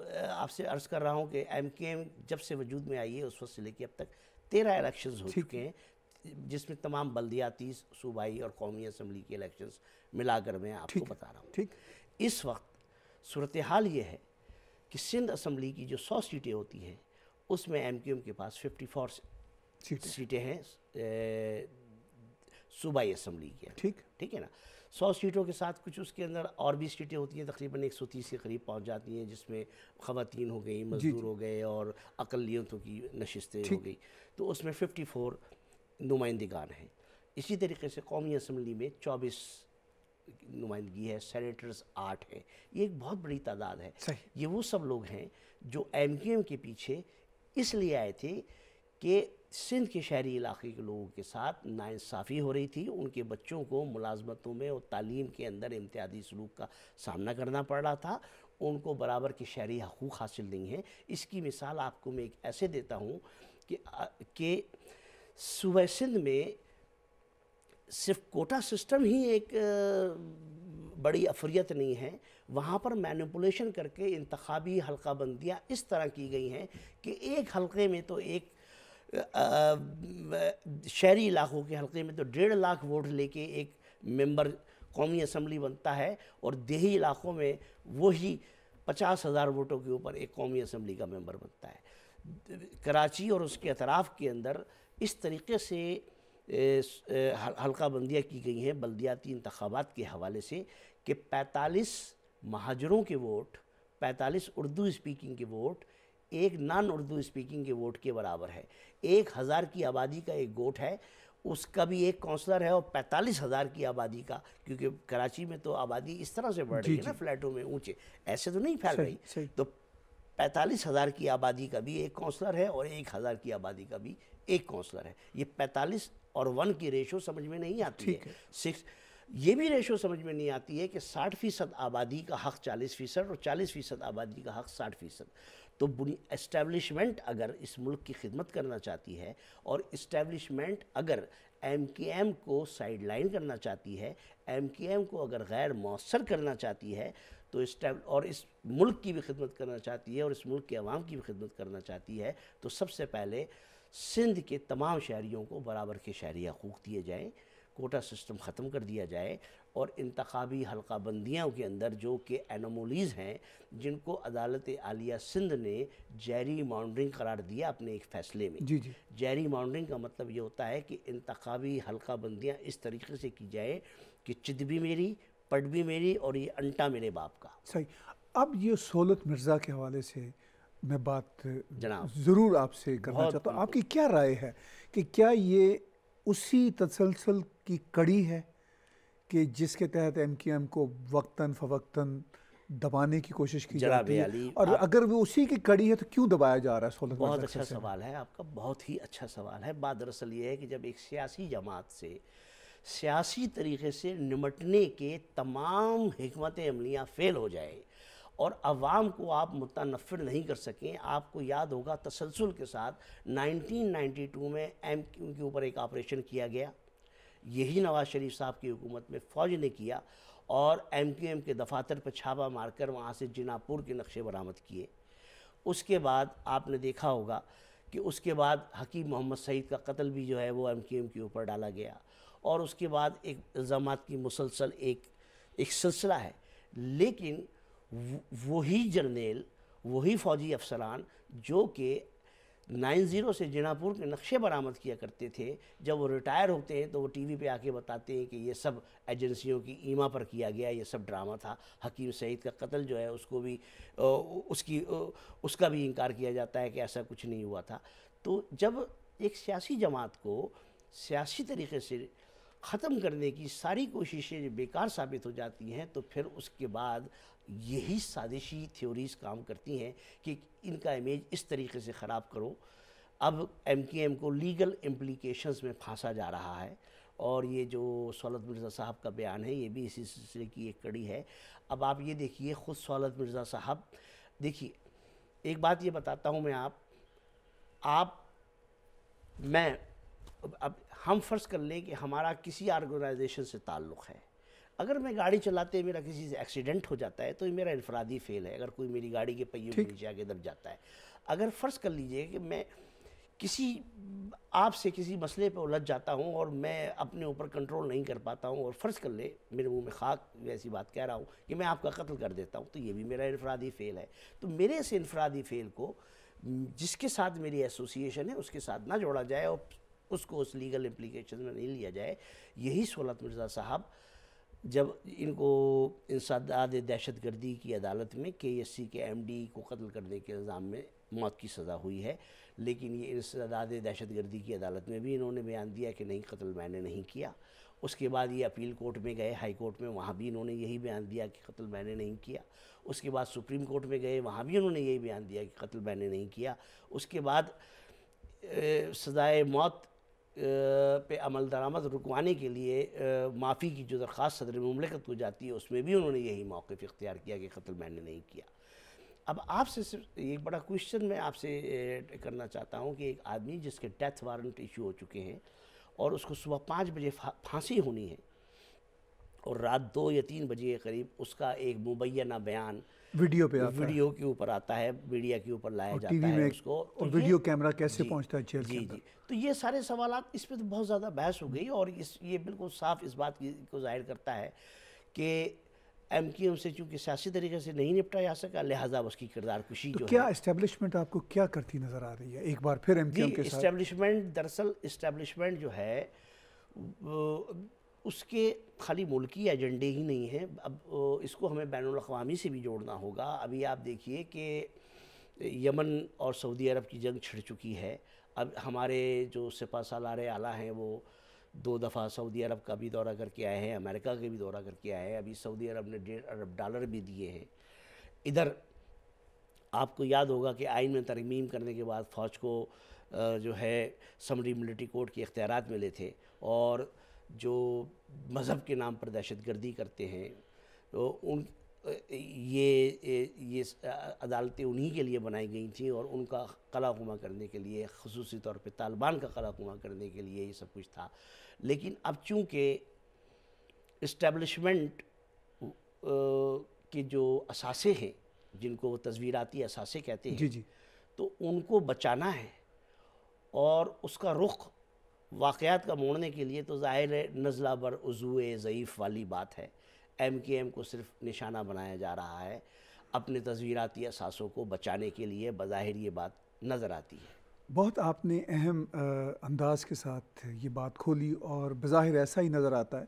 आपसे अर्ज़ कर रहा हूँ कि एम के एम जब से वजूद में आई है उस वक्त से लेके अब तक तेरह इलेक्शन हो चुके हैं जिसमें तमाम बल्दियाती सूबाई और कौमी असम्बली के इलेक्शन मिलाकर मैं आपको बता रहा हूँ ठीक इस वक्त सूरत हाल ये है कि सिंध असम्बली की जो सौ सीटें होती हैं उसमें एम क्यू एम के पास फिफ्टी फोर सीटें हैं सूबाई असम्बली की ठीक ठीक है ना सौ सीटों के साथ कुछ उसके अंदर और भी सीटें होती हैं तकरीबन एक सौ तीस के करीब पहुँच जाती हैं जिसमें ख़वान हो गई मजदूर हो गए और अकलीतों की नशस्तें हो गई तो उसमें फिफ्टी फोर नुमाइंदगान हैं इसी तरीके से कौमी असम्बली में चौबीस नुमाइंदगी है सैनिटर्स आठ हैं ये एक बहुत बड़ी तादाद है ये वो सब लोग हैं जो एम के पीछे इसलिए आए थे कि सिंध के शहरी इलाके के लोगों के साथ नाानसाफ़ी हो रही थी उनके बच्चों को मुलाजमतों में और तालीम के अंदर इम्तियादी सलूक का सामना करना पड़ रहा था उनको बराबर के शहरी हकूक़ हासिल नहीं है इसकी मिसाल आपको मैं एक ऐसे देता हूँ कि के सुबह सिंध में सिर्फ कोटा सिस्टम ही एक बड़ी अफरीत नहीं है वहाँ पर मैनिपुलेशन करके इंतबी हल्का बंदियाँ इस तरह की गई हैं कि एक हल्के में तो एक शहरी इलाकों के हलके में तो डेढ़ लाख वोट लेके एक मेंबर कौमी असम्बली बनता है और देही इलाकों में वही पचास हज़ार वोटों के ऊपर एक कौमी असम्बली का मेंबर बनता है कराची और उसके अतराफ़ के अंदर इस तरीके से हल्का बंदियाँ की गई हैं बल्दियाती इंतबात के हवाले से कि पैंतालीस महाजरों के वोट पैंतालीस उर्दू स्पीकिंग के वोट एक नॉन उर्दू स्पीकिंग के वोट के बराबर है एक हज़ार की आबादी का एक वोट है उसका भी एक काउंसलर है और पैंतालीस हज़ार की आबादी का क्योंकि कराची में तो आबादी इस तरह से बढ़ रही है ना फ्लैटों में ऊंचे ऐसे तो नहीं फैल रही तो पैंतालीस हज़ार की आबादी का भी एक काउंसलर है और एक हज़ार की आबादी का भी एक काउंसलर है ये पैंतालीस और वन की रेशो समझ में नहीं आती है सिक्स ये भी रेशो समझ में नहीं आती है कि 60 फ़ीसद आबादी का हक 40 फ़ीसद और 40 फ़ीसद आबादी का हक 60 फ़ीसद तो बुनी एस्टेब्लिशमेंट अगर इस मुल्क की खिदमत करना चाहती है और इस्टेब्लिशमेंट अगर एम के एम को साइड लाइन करना चाहती है एम के एम को अगर गैर मौसर करना चाहती है तो इस और इस मुल्क की भी खिदमत करना चाहती है और इस मुल्क के आवाम की भी खिदमत करना चाहती है तो सबसे पहले सिंध के तमाम शहरीों को बराबर के शहरी हकूक़ दिए जाएँ कोटा सिस्टम ख़त्म कर दिया जाए और इंतबी हल्का बंदियों के अंदर जो कि एनोमोलीज़ हैं जिनको अदालत आलिया सिंध ने जैरी मॉन्ड्रिंग करार दिया अपने एक फ़ैसले में जी जी जैरी मॉन्ड्रिंग का मतलब ये होता है कि इंतबी हल्का बंदियाँ इस तरीके से की जाए कि चिद भी मेरी पट भी मेरी और ये अंटा मेरे बाप का सही अब ये सोलत मिर्ज़ा के हवाले से मैं बात जनाब ज़रूर आपसे करना चाहता हूँ आपकी क्या राय है कि क्या ये उसी तसलसल की कड़ी है कि जिसके तहत एम क्यू एम को वक्ता फ़वक्ता दबाने की कोशिश की जाती है और आप... अगर वो उसी की कड़ी है तो क्यों दबाया जा रहा है सोलह बहुत अच्छा सवाल है आपका बहुत ही अच्छा सवाल है बात दरअसल ये है कि जब एक सियासी जमात से सियासी तरीके से निमटने के तमाम हमत अमलियाँ फ़ेल हो जाएँ और आवाम को आप मुतनफ़र नहीं कर सकें आपको याद होगा तसलसल के साथ 1992 में एम क्यू के ऊपर एक ऑपरेशन किया गया यही नवाज शरीफ साहब की हुकूमत में फ़ौज ने किया और एम क्यू एम के दफातर पर छापा मारकर वहाँ से जिनापुर के नक्शे बरामद किए उसके बाद आपने देखा होगा कि उसके बाद हकीम मोहम्मद सईद का कत्ल भी जो है वो एम क्यू एम के ऊपर डाला गया और उसके बाद एक इल्ज़ाम की मुसलसल एक एक सिलसिला है लेकिन वही जर्नेल वही फ़ौजी अफसरान जो कि नाइन ज़ीरो से जिनापुर के नक्शे बरामद किया करते थे जब वो रिटायर होते हैं तो वो टीवी पे आके बताते हैं कि ये सब एजेंसियों की ईमा पर किया गया ये सब ड्रामा था हकीम सईद का कत्ल जो है उसको भी उसकी उसका भी इनकार किया जाता है कि ऐसा कुछ नहीं हुआ था तो जब एक सियासी जमात को सियासी तरीके से ख़त्म करने की सारी कोशिशें बेकार साबित हो जाती हैं तो फिर उसके बाद यही साजिशी थ्योरीज काम करती हैं कि इनका इमेज इस तरीके से ख़राब करो अब एम के एम को लीगल इम्प्लीकेशन में फांसा जा रहा है और ये जो सौलत मिर्ज़ा साहब का बयान है ये भी इसी सिलसिले की एक कड़ी है अब आप ये देखिए ख़ुद सौलत मिर्ज़ा साहब देखिए एक बात ये बताता हूँ मैं आप आप मैं अब हम फ़र्ज़ कर लें कि हमारा किसी ऑर्गेनाइजेशन से ताल्लुक़ है अगर मैं गाड़ी चलाते मेरा किसी से एक्सीडेंट हो जाता है तो ये मेरा इनफरादी फेल है अगर कोई मेरी गाड़ी के पहिए में नीचे आगे दब जाता है अगर फ़र्ज़ कर लीजिए कि मैं किसी आपसे किसी मसले पे उलझ जाता हूँ और मैं अपने ऊपर कंट्रोल नहीं कर पाता हूँ और फ़र्ज़ कर ले मेरे मुंह में खाक ऐसी बात कह रहा हूँ कि मैं आपका कत्ल कर देता हूँ तो ये भी मेरा इनफरादी फ़ेल है तो मेरे इस इनफरादी फ़ेल को जिसके साथ मेरी एसोसिएशन है उसके साथ ना जोड़ा जाए और उसको उस लीगल इम्प्लीकेशन में नहीं लिया जाए यही सोलत मिर्ज़ा साहब जब इनको इंसाद दहशत गर्दी की अदालत में के एस सी के एम डी को कत्ल करने के इल्ज़ाम में मौत की सज़ा हुई है लेकिन ये इंसदाद दहशत गर्दी की अदालत में भी इन्होंने बयान दिया कि नहीं कत्ल मैंने नहीं किया उसके बाद ये अपील कोर्ट में गए हाई कोर्ट में वहाँ भी इन्होंने यही बयान दिया कि कत्ल मैंने नहीं किया उसके बाद सुप्रीम कोर्ट में गए वहाँ भी उन्होंने यही बयान दिया कि कत्ल मैंने नहीं किया उसके बाद सज़ाए मौत पे अमल दरामद रुकवाने के लिए माफ़ी की जो दरख्वास्त सदर ममलिकत को जाती है उसमें भी उन्होंने यही मौक़ इख्तियार किया कि कत्ल मैंने नहीं किया अब आपसे एक बड़ा क्वेश्चन मैं आपसे करना चाहता हूँ कि एक आदमी जिसके डेथ वारंट इशू हो चुके हैं और उसको सुबह पाँच बजे फांसी होनी है और रात दो या तीन बजे के करीब उसका एक मुबैना बयान वीडियो पे आता वीडियो के ऊपर आता है मीडिया के ऊपर लाया जाता है उसको और तो वीडियो कैमरा कैसे पहुंचता है जेल जी जी तो ये सारे सवाल इस पर तो बहुत ज़्यादा बहस हो गई और इस ये बिल्कुल साफ इस बात की को जाहिर करता है कि एम की एम से चूँकि सियासी तरीके से नहीं निपटा जा सका लिहाजा उसकी किरदार खुशी तो क्या इस्टेब्लिशमेंट आपको क्या करती नज़र आ रही है एक बार फिर एम के इस्टेब्लिशमेंट दरअसल इस्टेब्लिशमेंट जो है उसके खाली मुल्की एजेंडे ही नहीं हैं अब इसको हमें बैन अवी से भी जोड़ना होगा अभी आप देखिए कि यमन और सऊदी अरब की जंग छिड़ चुकी है अब हमारे जो सिपा सालार आला हैं वो दो दफ़ा सऊदी अरब का भी दौरा करके आए हैं अमेरिका का भी दौरा करके आए हैं अभी सऊदी अरब ने डेढ़ अरब डॉलर भी दिए हैं इधर आपको याद होगा कि आइन में तरमीम करने के बाद फ़ौज को जो है समरी मिलिट्री कोर्ट के इख्तियार मिले थे और जो मज़हब के नाम पर दहशत गर्दी करते हैं तो उन ये ये अदालतें उन्हीं के लिए बनाई गई थी और उनका कला कुमा करने के लिए खसूस तौर पे तालिबान का कला कुमा करने के लिए ये सब कुछ था लेकिन अब चूँकि इस्टेबलिशमेंट के जो असासे हैं जिनको वो तस्वीराती असासे कहते हैं जी जी तो उनको बचाना है और उसका रुख वाक़ात का मोड़ने के लिए तो ज़ाहिर है नज़ला बर उजू ज़यीफ़ वाली बात है एम के एम को सिर्फ निशाना बनाया जा रहा है अपने तस्वीराती असासों को बचाने के लिए बज़ाहिर ये बात नज़र आती है बहुत आपने अहम अंदाज के साथ ये बात खोली और बज़ाहिर ऐसा ही नज़र आता है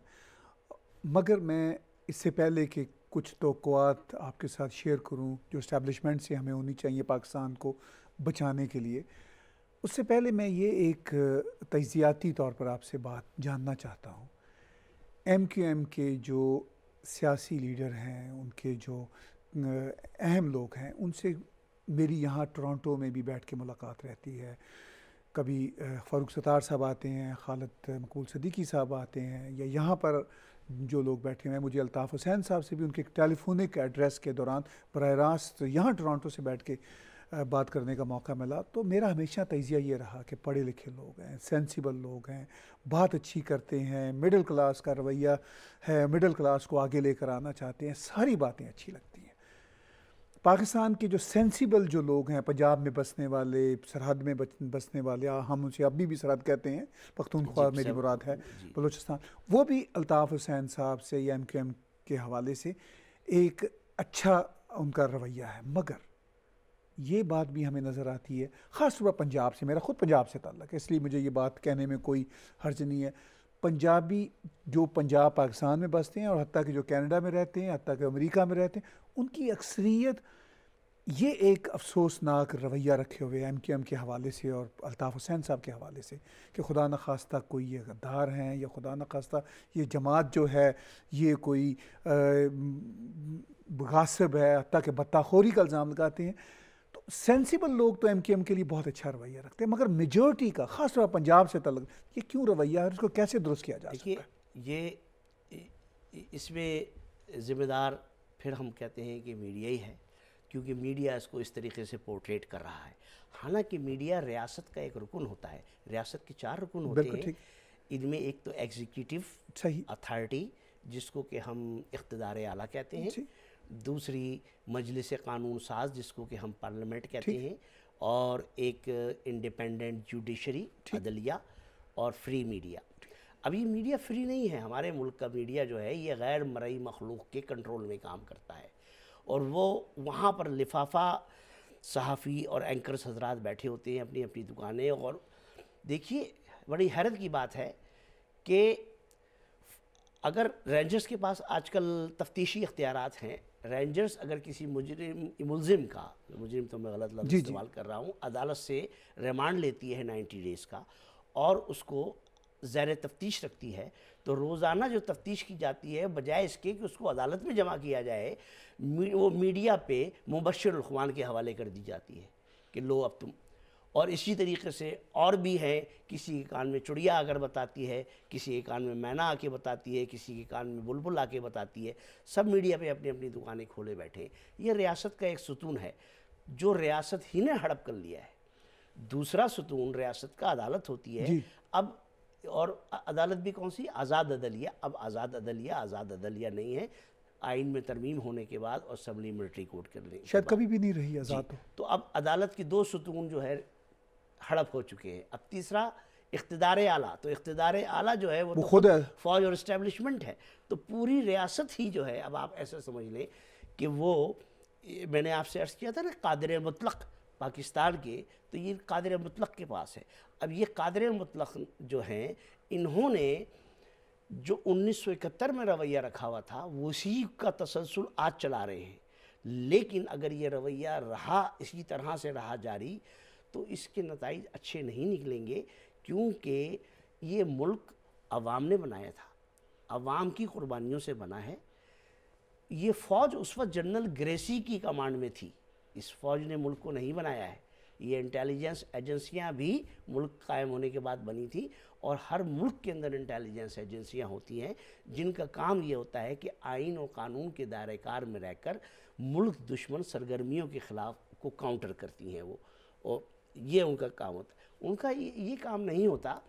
मगर मैं इससे पहले कि कुछ तो आपके साथ शेयर करूँ जो इस्टेबलिशमेंट से हमें होनी चाहिए पाकिस्तान को बचाने के लिए उससे पहले मैं ये एक तजियाती तौर पर आपसे बात जानना चाहता हूँ एम क्यू एम के जो सियासी लीडर हैं उनके जो अहम लोग हैं उनसे मेरी यहाँ टोरंटो में भी बैठ के मुलाकात रहती है कभी फ़ारूक सतार साहब आते हैं खालत मकबूल सदीकी साहब आते हैं या यहाँ पर जो लोग बैठे हैं मुझे अल्ताफ़ हुसैन साहब से भी उनके टेलीफोनिक एड्रेस के दौरान बर रास्त यहाँ टोरंटो से बैठ के बात करने का मौका मिला तो मेरा हमेशा तजिया ये रहा कि पढ़े लिखे लोग हैं सेंसिबल लोग हैं बात अच्छी करते हैं मिडिल क्लास का रवैया है मिडिल क्लास को आगे लेकर आना चाहते हैं सारी बातें अच्छी लगती हैं पाकिस्तान के जो सेंसिबल जो लोग हैं पंजाब में बसने वाले सरहद में बसने वाले हम उसे अभी भी सरहद कहते हैं पख्तूनख्वा मेरी मुराद है बलोचिस्तान वो भी अल्ताफ़ हुसैन साहब से या एम के हवाले से एक अच्छा उनका रवैया है मगर ये बात भी हमें नज़र आती है ख़ास तौर पर पंजाब से मेरा ख़ुद पंजाब से ताल्लक है इसलिए मुझे ये बात कहने में कोई हर्ज नहीं है पंजाबी जो पंजाब पाकिस्तान में बसते हैं और हती कि जो कैनेडा में रहते हैं हती कि अमरीका में रहते हैं उनकी अक्सरियत ये एक अफसोसनाक रवैया रखे हुए एम के एम के हवाले से और अल्ताफ़ हुसैन साहब के हवाले से कि खुदा न खास्ता कोई ये गद्दार हैं या खुदा न खास्ता ये जमात जो है ये कोई गासब है हती कि बत्ताखोरी का इल्ज़ाम लगाते हैं सेंसिबल लोग तो एम के लिए बहुत अच्छा रवैया रखते हैं मगर मेजोरिटी का खासतौर पंजाब से तलग ये क्यों रवैया है इसको कैसे दुरुस्त किया जा सकता है ये इसमें ज़िम्मेदार फिर हम कहते हैं कि मीडिया ही है क्योंकि मीडिया इसको इस तरीके से पोर्ट्रेट कर रहा है हालांकि मीडिया रियासत का एक रुकन होता है रियासत के चार रुकन होते हैं इनमें एक तो एग्जीक्यूटिव अथॉरिटी जिसको कि हम इकतदार आला कहते हैं दूसरी मजलिस कानून साज जिसको कि हम पार्लियामेंट कहते हैं और एक इंडिपेंडेंट जुडिशरी अदलिया और फ्री मीडिया अभी मीडिया फ्री नहीं है हमारे मुल्क का मीडिया जो है ये गैर मरई मखलूक के कंट्रोल में काम करता है और वो वहाँ पर लिफाफा सहाफ़ी और एंकर हजरात बैठे होते हैं अपनी अपनी दुकानें और देखिए बड़ी हैरत की बात है कि अगर रेंजर्स के पास आजकल तफ्तीशी अख्तियार हैं रेंजर्स अगर किसी मुजरिम मुलजिम का मुजरिम तो मैं गलत लफ्ज इस्तेमाल कर रहा हूँ अदालत से रिमांड लेती है नाइन्टी डेज़ का और उसको जैर तफ्तीश रखती है तो रोज़ाना जो तफ्तीश की जाती है बजाय इसके कि उसको अदालत में जमा किया जाए वो मीडिया पे मुबशर के हवाले कर दी जाती है कि लो अब तुम और इसी तरीके से और भी हैं किसी के कान में चुड़िया आकर बताती है किसी के कान में मैना आके बताती है किसी के कान में बुलबुल आके बताती है सब मीडिया पे अपनी अपनी दुकानें खोले बैठे ये रियासत का एक सुतून है जो रियासत ही ने हड़प कर लिया है दूसरा सुतून रियासत का अदालत होती है अब और अदालत भी कौन सी आज़ाद अदलिया अब आज़ाद अदलिया आज़ाद अदलिया नहीं है आइन में तरमीम होने के बाद और सबली मिलिट्री कोर्ट कर करने शायद कभी भी नहीं रही आज़ाद तो।, तो अब अदालत की दो सुतून जो है हड़प हो चुके हैं अब तीसरा इकतदार आला तो इकतदार आला जो है वो, वो तो खुद है फौज और इस्टेबलिशमेंट है तो पूरी रियासत ही जो है अब आप ऐसा समझ लें कि वो मैंने आपसे अर्ज़ किया था ना कादर मुतलक पाकिस्तान के तो ये कादर मुतलक के पास है अब ये कादर मुतलक जो हैं इन्होंने जो 1971 में रवैया रखा हुआ था उसी का तसलसल आज चला रहे हैं लेकिन अगर ये रवैया रहा इसी तरह से रहा जारी तो इसके नतज अच्छे नहीं निकलेंगे क्योंकि ये मुल्क अवाम ने बनाया था अवाम की कुर्बानियों से बना है ये फ़ौज उस वक्त जनरल ग्रेसी की कमांड में थी इस फौज ने मुल्क को नहीं बनाया है ये इंटेलिजेंस एजेंसियां भी मुल्क कायम होने के बाद बनी थी और हर मुल्क के अंदर इंटेलिजेंस एजेंसियां होती हैं जिनका काम ये होता है कि आइन और कानून के दायरे कार में रहकर मुल्क दुश्मन सरगर्मियों के ख़िलाफ़ को काउंटर करती हैं वो और ये उनका काम होता है उनका ये, ये काम नहीं होता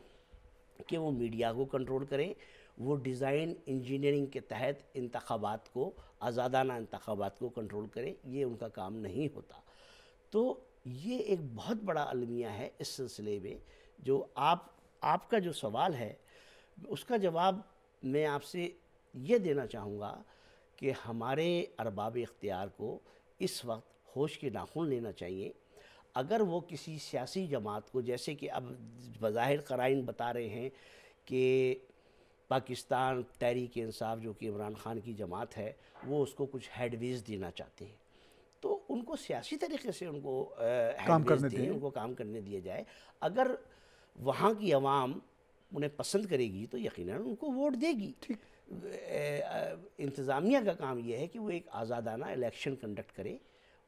कि वो मीडिया को कंट्रोल करें वो डिज़ाइन इंजीनियरिंग के तहत इंतबात को आज़ादाना इंतबात को कंट्रोल करें ये उनका काम नहीं होता तो ये एक बहुत बड़ा अलमिया है इस सिलसिले में जो आप आपका जो सवाल है उसका जवाब मैं आपसे ये देना चाहूँगा कि हमारे अरबाब इख्तियार को इस वक्त होश के नाखून लेना चाहिए अगर वो किसी सियासी जमात को जैसे कि अब बज़ाहिर कराइन बता रहे हैं कि पाकिस्तान तहरीक इंसाफ जो कि इमरान खान की जमात है वो उसको कुछ हेडवेज देना चाहते हैं तो उनको सियासी तरीके से उनको काम करने दिए उनको काम करने दिया जाए अगर वहाँ की आवाम उन्हें पसंद करेगी तो यकीन उनको वोट देगी ठीक इंतज़ामिया का काम यह है कि वो एक आज़ादाना इलेक्शन कंडक्ट करे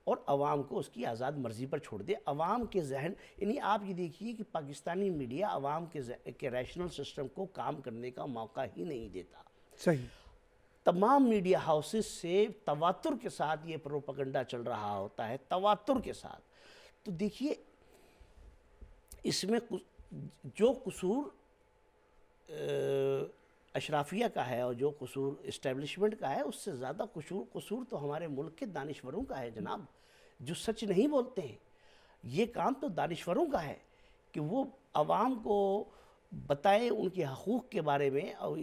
और आवाम को उसकी आज़ाद मर्ज़ी पर छोड़ दे आवाम के जहन यानी आप ये देखिए कि पाकिस्तानी मीडिया आवाम के के रैशनल सिस्टम को काम करने का मौका ही नहीं देता सही तमाम मीडिया हाउसेस से तवातुर के साथ ये प्रोपगंडा चल रहा होता है तवातुर के साथ तो देखिए इसमें जो कसूर अशराफिया का है और जो कसूर इस्टेब्लिशमेंट का है उससे ज़्यादा कसूर कसूर तो हमारे मुल्क के दानश्वरों का है जनाब जो सच नहीं बोलते हैं ये काम तो दानश्वरों का है कि वो आवाम को बताएं उनके हकूक़ के बारे में और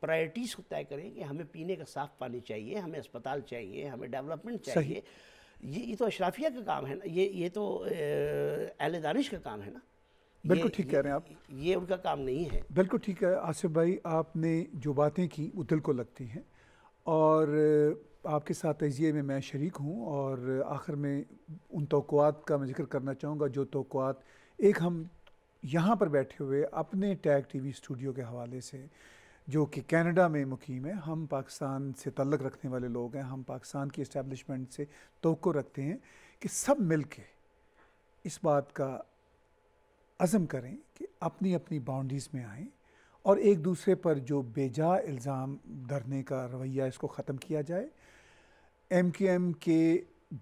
प्रायरिटीज़ को तय करें कि हमें पीने का साफ़ पानी चाहिए हमें अस्पताल चाहिए हमें डेवलपमेंट चाहिए ये ये तो अशराफिया का काम है ना ये ये तो अहल दानिश का काम है ना बिल्कुल ठीक कह रहे हैं आप ये उनका काम नहीं है बिल्कुल ठीक है आसिफ भाई आपने जो बातें की वो दिल को लगती हैं और आपके साथ तजिए में मैं शरीक हूँ और आखिर में उन तोक़ात का मैं जिक्र करना चाहूँगा जो तोक़ात एक हम यहाँ पर बैठे हुए अपने टैग टीवी स्टूडियो के हवाले से जो कि कनाडा में मुकीम है हम पाकिस्तान से तल्लक रखने वाले लोग हैं हम पाकिस्तान की इस्टेबलिशमेंट से तो रखते हैं कि सब मिल के इस बात का अज़म करें कि अपनी अपनी बाउंड्रीज़ में आएँ और एक दूसरे पर जो बेजा इल्ज़ाम धरने का रवैया इसको ख़त्म किया जाए एम के एम के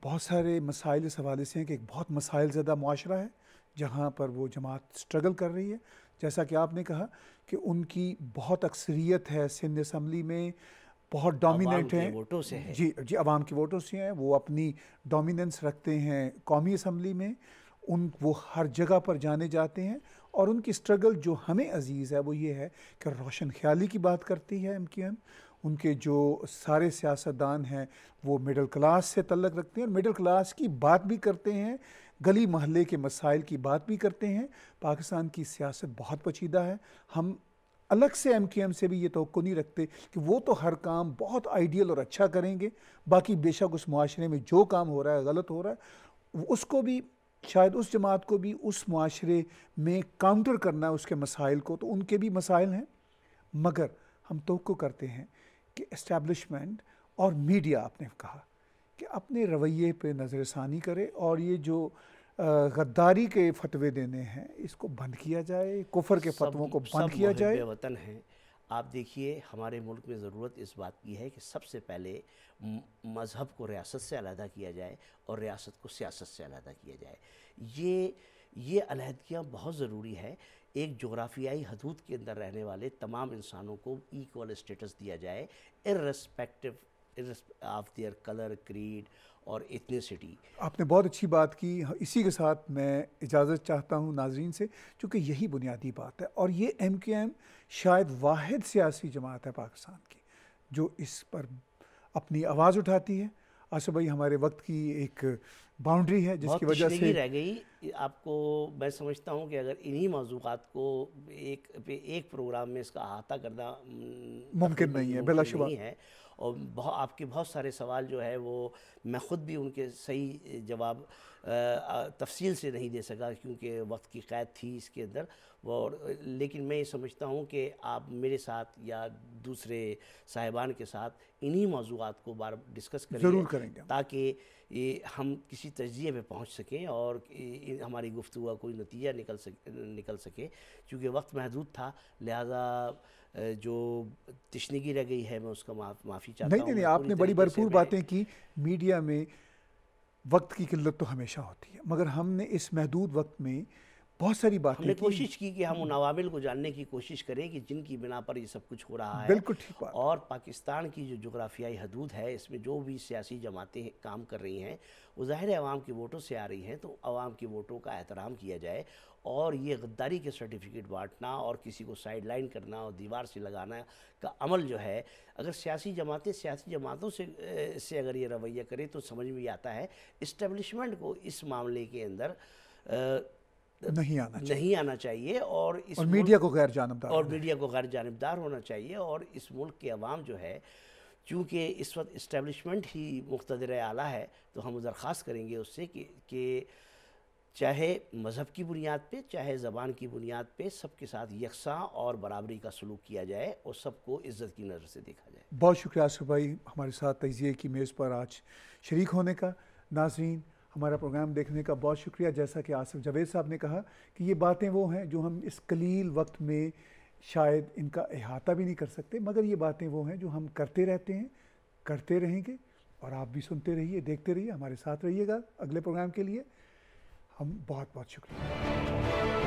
बहुत सारे मसाइल इस हवाले से हैं कि एक बहुत मसाइल ज़्यादा माशरा है जहाँ पर वो जमात स्ट्रगल कर रही है जैसा कि आपने कहा कि उनकी बहुत अक्सरियत है सिंध असम्बली में बहुत डोमिनेट हैं वोटों से है। जी जी आवाम के वोटों से हैं वो अपनी डोमिनेंस रखते हैं कौमी असम्बली में उन वो हर जगह पर जाने जाते हैं और उनकी स्ट्रगल जो हमें अजीज़ है वो ये है कि रोशन ख्याली की बात करती है एम क्यू एम उनके जो सारे सियासतदान हैं वो मिडिल क्लास से तल्लक रखते हैं और मिडिल क्लास की बात भी करते हैं गली महल्ले के मसाइल की बात भी करते हैं पाकिस्तान की सियासत बहुत पचीदा है हम अलग से एम क्यू एम से भी ये तो नहीं रखते कि वो तो हर काम बहुत आइडियल और अच्छा करेंगे बाकी बेशक उस माशरे में जो काम हो रहा है गलत हो रहा है उसको भी शायद उस जमात को भी उस माशरे में काउंटर करना है उसके मसाइल को तो उनके भी मसाइल हैं मगर हम तो करते हैं कि इस्टेबलिशमेंट और मीडिया आपने कहा कि अपने रवैये पे नज़र षानी करे और ये जो गद्दारी के फतवे देने हैं इसको बंद किया जाए कुफर के फतवों को बंद किया जाए वतन है आप देखिए हमारे मुल्क में ज़रूरत इस बात की है कि सबसे पहले मज़हब को रियासत से अलहदा किया जाए और रियासत को सियासत से अलहदा किया जाए ये ये अलहदगियाँ बहुत ज़रूरी है एक जोग्राफियाई हदूद के अंदर रहने वाले तमाम इंसानों को इक्वल स्टेटस दिया जाए irrespective of their colour creed और इतने आपने बहुत अच्छी बात की इसी के साथ मैं इजाज़त चाहता हूँ नाजरीन से क्योंकि यही बुनियादी बात है और ये एम के एम शायद वाद सियासी जमात है पाकिस्तान की जो इस पर अपनी आवाज़ उठाती है आशा भाई हमारे वक्त की एक बाउंड्री है जिसकी वजह से रह गई आपको मैं समझता हूँ कि अगर इन्हीं मौजूद को एक पे एक प्रोग्राम में इसका अहाता करना मुमकिन नहीं है बिलाशुबा नहीं है और बहुत आपके बहुत सारे सवाल जो है वो मैं ख़ुद भी उनके सही जवाब तफसील से नहीं दे सका क्योंकि वक्त की कैद थी इसके अंदर और लेकिन मैं ये समझता हूँ कि आप मेरे साथ या दूसरे साहिबान के साथ इन्हीं मौजूद को बार डिस्कस करें ज़रूर करेंगे ताकि ये हम किसी तजिए में पहुंच सकें और हमारी गुफ्तु का कोई नतीजा निकल सके निकल सके चूँकि वक्त महदूद था लिहाजा जो तशनगी रह गई है मैं उसका माफ माफ़ी चाहता हूँ नहीं नहीं, नहीं आपने बड़ी भरपूर बातें की मीडिया में वक्त की किल्लत तो हमेशा होती है मगर हमने इस महदूद वक्त में बहुत सारी बात हमने कोशिश की कि हम उन हम्म। अवामिल को जानने की कोशिश करें कि जिनकी बिना पर ये सब कुछ हो रहा है बिल्कुल ठीक बात और पाकिस्तान की जो जोग्राफियाई हदूद है इसमें जो भी सियासी जमातें काम कर रही हैं वो ज़ाहिर अवाम के वोटों से आ रही हैं तो अवाम के वोटों का एहतराम किया जाए और ये गद्दारी के सर्टिफिकेट बांटना और किसी को साइड लाइन करना और दीवार से लगाना का अमल जो है अगर सियासी जमातें सियासी जमातों से से अगर ये रवैया करें तो समझ में आता है इस्टेब्लिशमेंट को इस मामले के अंदर नहीं आना चाहिए नहीं आना चाहिए और इस और मीडिया को गैर जानबदार और मीडिया को गैर जानबदार होना चाहिए और इस मुल्क के अवाम जो है चूँकि इस वक्त इस्टेबलिशमेंट ही मुख्तर आला है तो हम दरख्वास्त करेंगे उससे कि, कि चाहे मज़हब की बुनियाद पे चाहे ज़बान की बुनियाद पे सबके साथ यकसा और बराबरी का सलूक किया जाए और सबको इज़्ज़त की नज़र से देखा जाए बहुत शुक्रिया आसफ भाई हमारे साथ तजिए की मेज़ पर आज शरीक होने का नाजरीन हमारा प्रोग्राम देखने का बहुत शुक्रिया जैसा कि आसिफ जावेद साहब ने कहा कि ये बातें वो हैं जो हम इस कलील वक्त में शायद इनका अहाता भी नहीं कर सकते मगर ये बातें वो हैं जो हम करते रहते हैं करते रहेंगे और आप भी सुनते रहिए देखते रहिए हमारे साथ रहिएगा अगले प्रोग्राम के लिए हम बहुत बहुत शुक्रिया